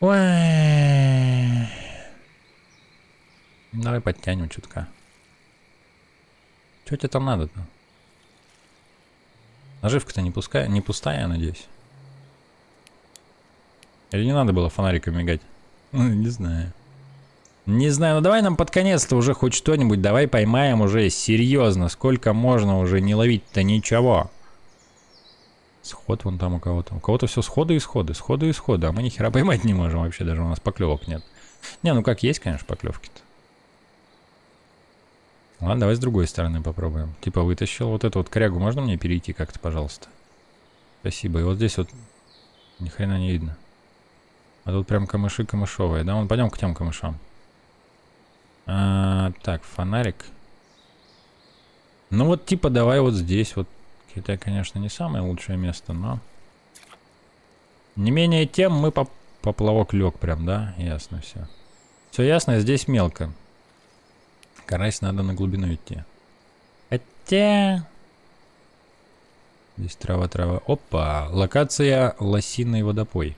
Ой. Ну, давай подтянем чутка. Что тебе там надо-то? Наживка-то не, пускай, не пустая, я надеюсь. Или не надо было фонариком мигать? Ну, не знаю. Не знаю, ну давай нам под конец-то уже хоть что-нибудь, давай поймаем уже, серьезно, сколько можно уже не ловить-то ничего. Сход вон там у кого-то. У кого-то все сходы и сходы, сходы и сходы, а мы ни хера поймать не можем вообще, даже у нас поклевок нет. Не, ну как есть, конечно, поклевки-то. Ладно, давай с другой стороны попробуем. Типа вытащил вот эту вот корягу. Можно мне перейти как-то, пожалуйста? Спасибо. И вот здесь вот ни хрена не видно. А тут прям камыши камышовые. Да, вон, пойдем к тем камышам. А, так, фонарик. Ну вот типа давай вот здесь вот. Хотя, конечно, не самое лучшее место, но... Не менее тем мы по поплавок лег прям, да? Ясно все. Все ясно, здесь мелко. Карась надо на глубину идти. Хотя... Здесь трава-трава. Опа! Локация лосиный водопой.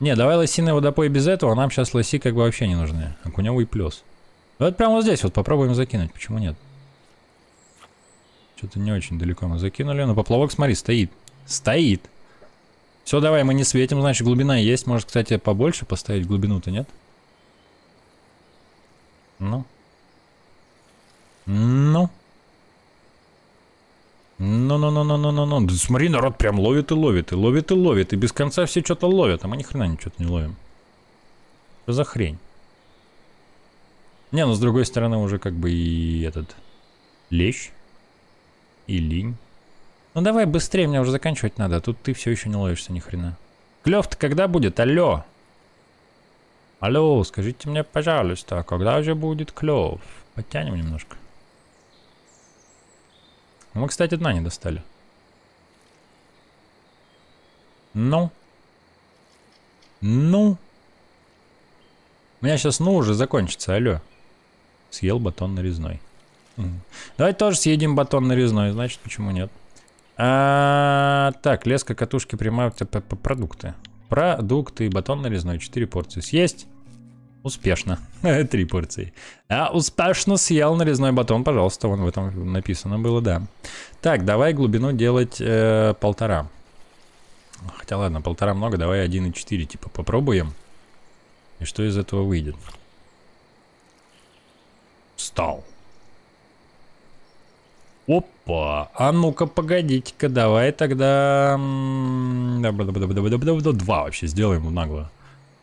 Не, давай лосиный водопой без этого, нам сейчас лоси как бы вообще не нужны. Окуневый а плюс. Вот прямо вот здесь вот попробуем закинуть, почему нет? Что-то не очень далеко мы закинули, но поплавок, смотри, стоит. Стоит! Все, давай, мы не светим, значит глубина есть. Может, кстати, побольше поставить глубину-то, нет? Ну, ну. Ну-ну-ну-ну-ну-ну-ну. Да смотри, народ прям ловит и ловит, и ловит и ловит, и без конца все что-то ловят, а мы ни хрена ничего не ловим. Что за хрень? Не, ну с другой стороны уже как бы и этот лещ, и линь. Ну давай быстрее, мне уже заканчивать надо, а тут ты все еще не ловишься ни хрена. Клев-то когда будет? Алло! Алло, скажите мне, пожалуйста, а когда же будет клев? Подтянем немножко. Мы, кстати, дна не достали. Ну. Ну. У меня сейчас ну уже закончится, алё. Съел батон нарезной. Давай тоже съедим батон нарезной, значит, почему нет. А, так, леска, катушки, прямая, продукты. Продукты, батон нарезной, 4 порции съесть. Успешно. Три порции. А, успешно съел нарезной батон, пожалуйста. Вон в этом написано было, да. Так, давай глубину делать э, полтора. Хотя ладно, полтора много, давай 1,4 типа попробуем. И что из этого выйдет? Встал. Опа, а ну-ка, погодите-ка, давай тогда... Два вообще сделаем нагло.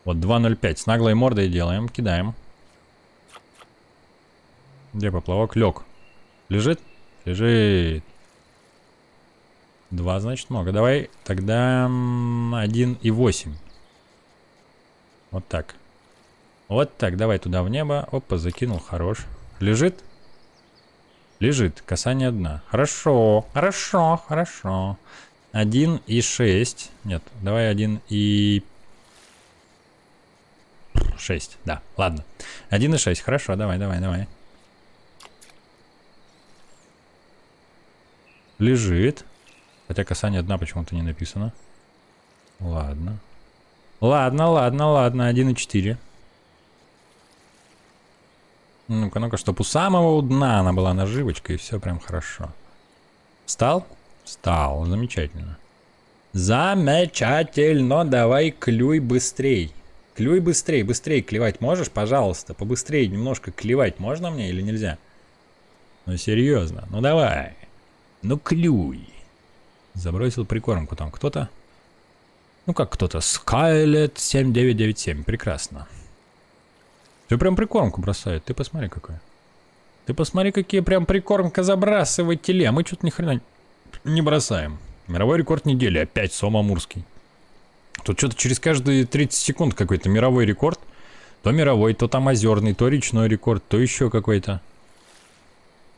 Вот 2.05. С наглой мордой делаем. Кидаем. Где поплавок? Лег. Лежит? Лежит. Два, значит, много. Давай тогда 1,8. Вот так. Вот так. Давай туда в небо. Опа, закинул. Хорош. Лежит? Лежит. Касание дна. Хорошо. Хорошо. Хорошо. 1,6. Нет, давай 1,5. 6, да, ладно. 1,6, хорошо, давай, давай, давай. Лежит. Хотя касание дна почему-то не написано. Ладно. Ладно, ладно, ладно, 1,4. Ну-ка, ну-ка, чтоб у самого дна она была наживочка, и все прям хорошо. Встал? Встал, замечательно. Замечательно, давай клюй быстрей. Клюй быстрее, быстрее клевать можешь, пожалуйста? Побыстрее немножко клевать можно мне или нельзя? Ну серьезно, ну давай. Ну клюй. Забросил прикормку там кто-то. Ну как кто-то, Скайлет 7997, прекрасно. Ты прям прикормку бросает, ты посмотри какой. Ты посмотри, какие прям прикормка а Мы что-то ни хрена не бросаем. Мировой рекорд недели, опять Сома мурский. Тут что-то через каждые 30 секунд какой-то мировой рекорд. То мировой, то там озерный, то речной рекорд, то еще какой-то.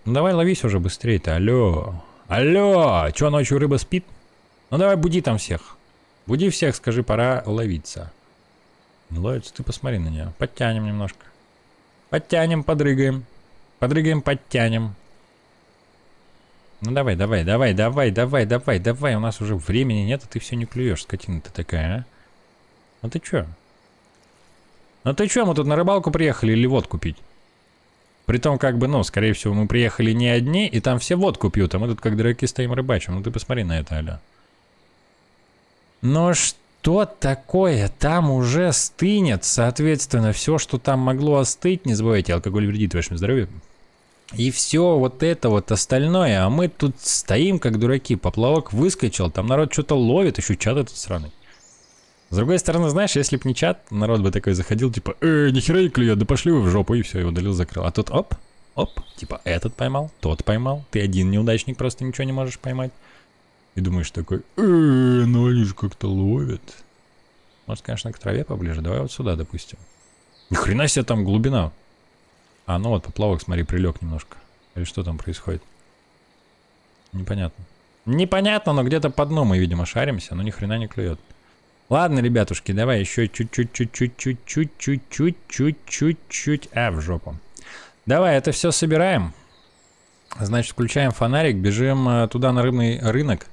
Ну давай ловись уже быстрее-то, алло. Алло, что ночью рыба спит? Ну давай буди там всех. Буди всех, скажи, пора ловиться. Не Ловится, ты посмотри на нее. Подтянем немножко. Подтянем, подрыгаем. Подрыгаем, подтянем. Ну давай, давай, давай, давай, давай, давай, давай. У нас уже времени нет, а ты все не клюешь, скотина ты такая, а? Ну ты че? Ну ты че мы тут на рыбалку приехали или водку пить? Притом, как бы, ну, скорее всего, мы приехали не одни, и там все водку пьют, а мы тут как дураки стоим рыбачим. Ну ты посмотри на это, Аля. Но ну, что такое? Там уже стынет, соответственно, все, что там могло остыть, не забывайте, алкоголь вредит вашему здоровью. И все вот это вот остальное. А мы тут стоим, как дураки. Поплавок выскочил, там народ что-то ловит, еще чат этот сраный. С другой стороны, знаешь, если бы не чат, народ бы такой заходил, типа, эй, нихера не клюет, да пошли вы в жопу, и все, и удалил, закрыл. А тут оп, оп, типа, этот поймал, тот поймал, ты один неудачник, просто ничего не можешь поймать. И думаешь такой, эй, ну они же как-то ловят. Может, конечно, к траве поближе, давай вот сюда, допустим. Ни хрена себе там глубина, а, ну вот, поплавок, смотри, прилег немножко. Или что там происходит? Непонятно. Непонятно, но где-то по дну мы, видимо, шаримся, но ни хрена не клюет. Ладно, ребятушки, давай еще чуть-чуть-чуть-чуть-чуть-чуть-чуть-чуть-чуть-чуть. А, в жопу. Давай, это все собираем. Значит, включаем фонарик, бежим э, туда на рыбный рынок.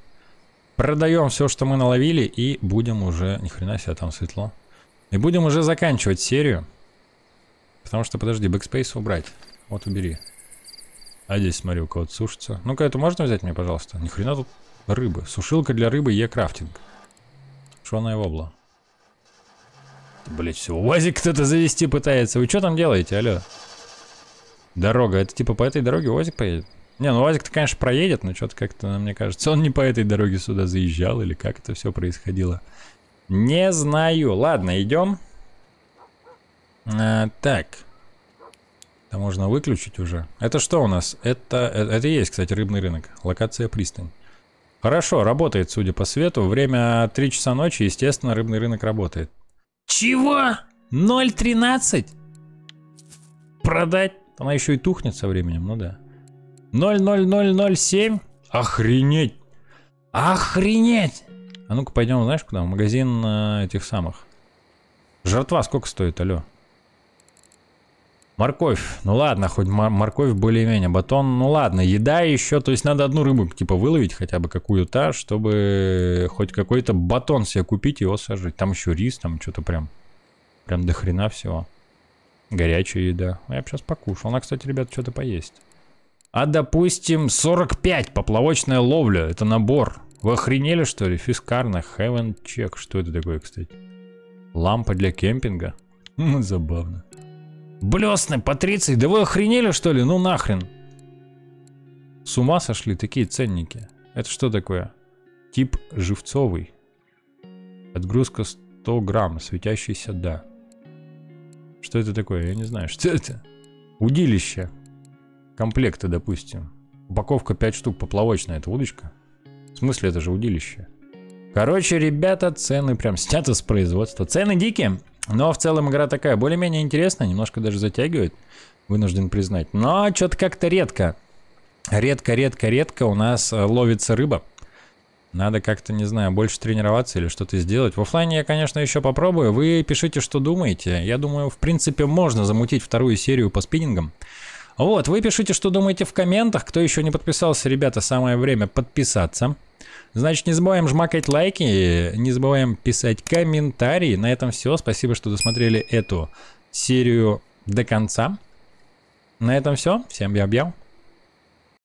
Продаем все, что мы наловили, и будем уже... Ни хрена себе, там светло. И будем уже заканчивать серию. Потому что, подожди, бэкспейс убрать. Вот убери. А здесь, смотри, у кого-то сушится. Ну-ка, это можно взять мне, пожалуйста? Ни хрена тут рыбы. Сушилка для рыбы Е-крафтинг. Шоная вобла. Блять, все, УАЗик кто-то завести пытается. Вы что там делаете, Алё? Дорога, это типа по этой дороге УАЗик поедет? Не, ну УАЗик-то, конечно, проедет, но что-то как-то, ну, мне кажется, он не по этой дороге сюда заезжал, или как это все происходило. Не знаю. Ладно, идем. А, так. Это можно выключить уже. Это что у нас? Это, э, это, это есть, кстати, рыбный рынок. Локация пристань. Хорошо, работает, судя по свету. Время 3 часа ночи, естественно, рыбный рынок работает. Чего? 0.13? Продать? Она еще и тухнет со временем, ну да. 00007? Охренеть! Охренеть! А ну-ка пойдем, знаешь куда? В магазин э, этих самых. Жертва сколько стоит, алло? Морковь, ну ладно, хоть морковь более-менее. Батон, ну ладно, еда еще, то есть надо одну рыбу типа выловить хотя бы какую-то, чтобы хоть какой-то батон себе купить и его сожрать. Там еще рис, там что-то прям, прям до хрена всего. Горячая еда. Ну, я бы сейчас покушал. Она, кстати, ребят, что-то поесть. А, допустим, 45 поплавочная ловля. Это набор. Вы охренели, что ли? Фискарно. Heaven Check. Что это такое, кстати? Лампа для кемпинга? Забавно. Блесны по 30, да вы охренели что ли? Ну нахрен. С ума сошли такие ценники. Это что такое? Тип живцовый. Отгрузка 100 грамм, светящийся да. Что это такое? Я не знаю, что это. Удилище. Комплекты, допустим. Упаковка 5 штук поплавочная, это удочка? В смысле, это же удилище. Короче, ребята, цены прям сняты с производства. Цены дикие. Но в целом игра такая, более-менее интересная, немножко даже затягивает, вынужден признать. Но что-то как-то редко, редко-редко-редко у нас э, ловится рыба. Надо как-то, не знаю, больше тренироваться или что-то сделать. В офлайне я, конечно, еще попробую. Вы пишите, что думаете. Я думаю, в принципе, можно замутить вторую серию по спиннингам. Вот, вы пишите, что думаете в комментах. Кто еще не подписался, ребята, самое время подписаться. Значит, не забываем жмакать лайки, не забываем писать комментарии. На этом все. Спасибо, что досмотрели эту серию до конца. На этом все. Всем я объял.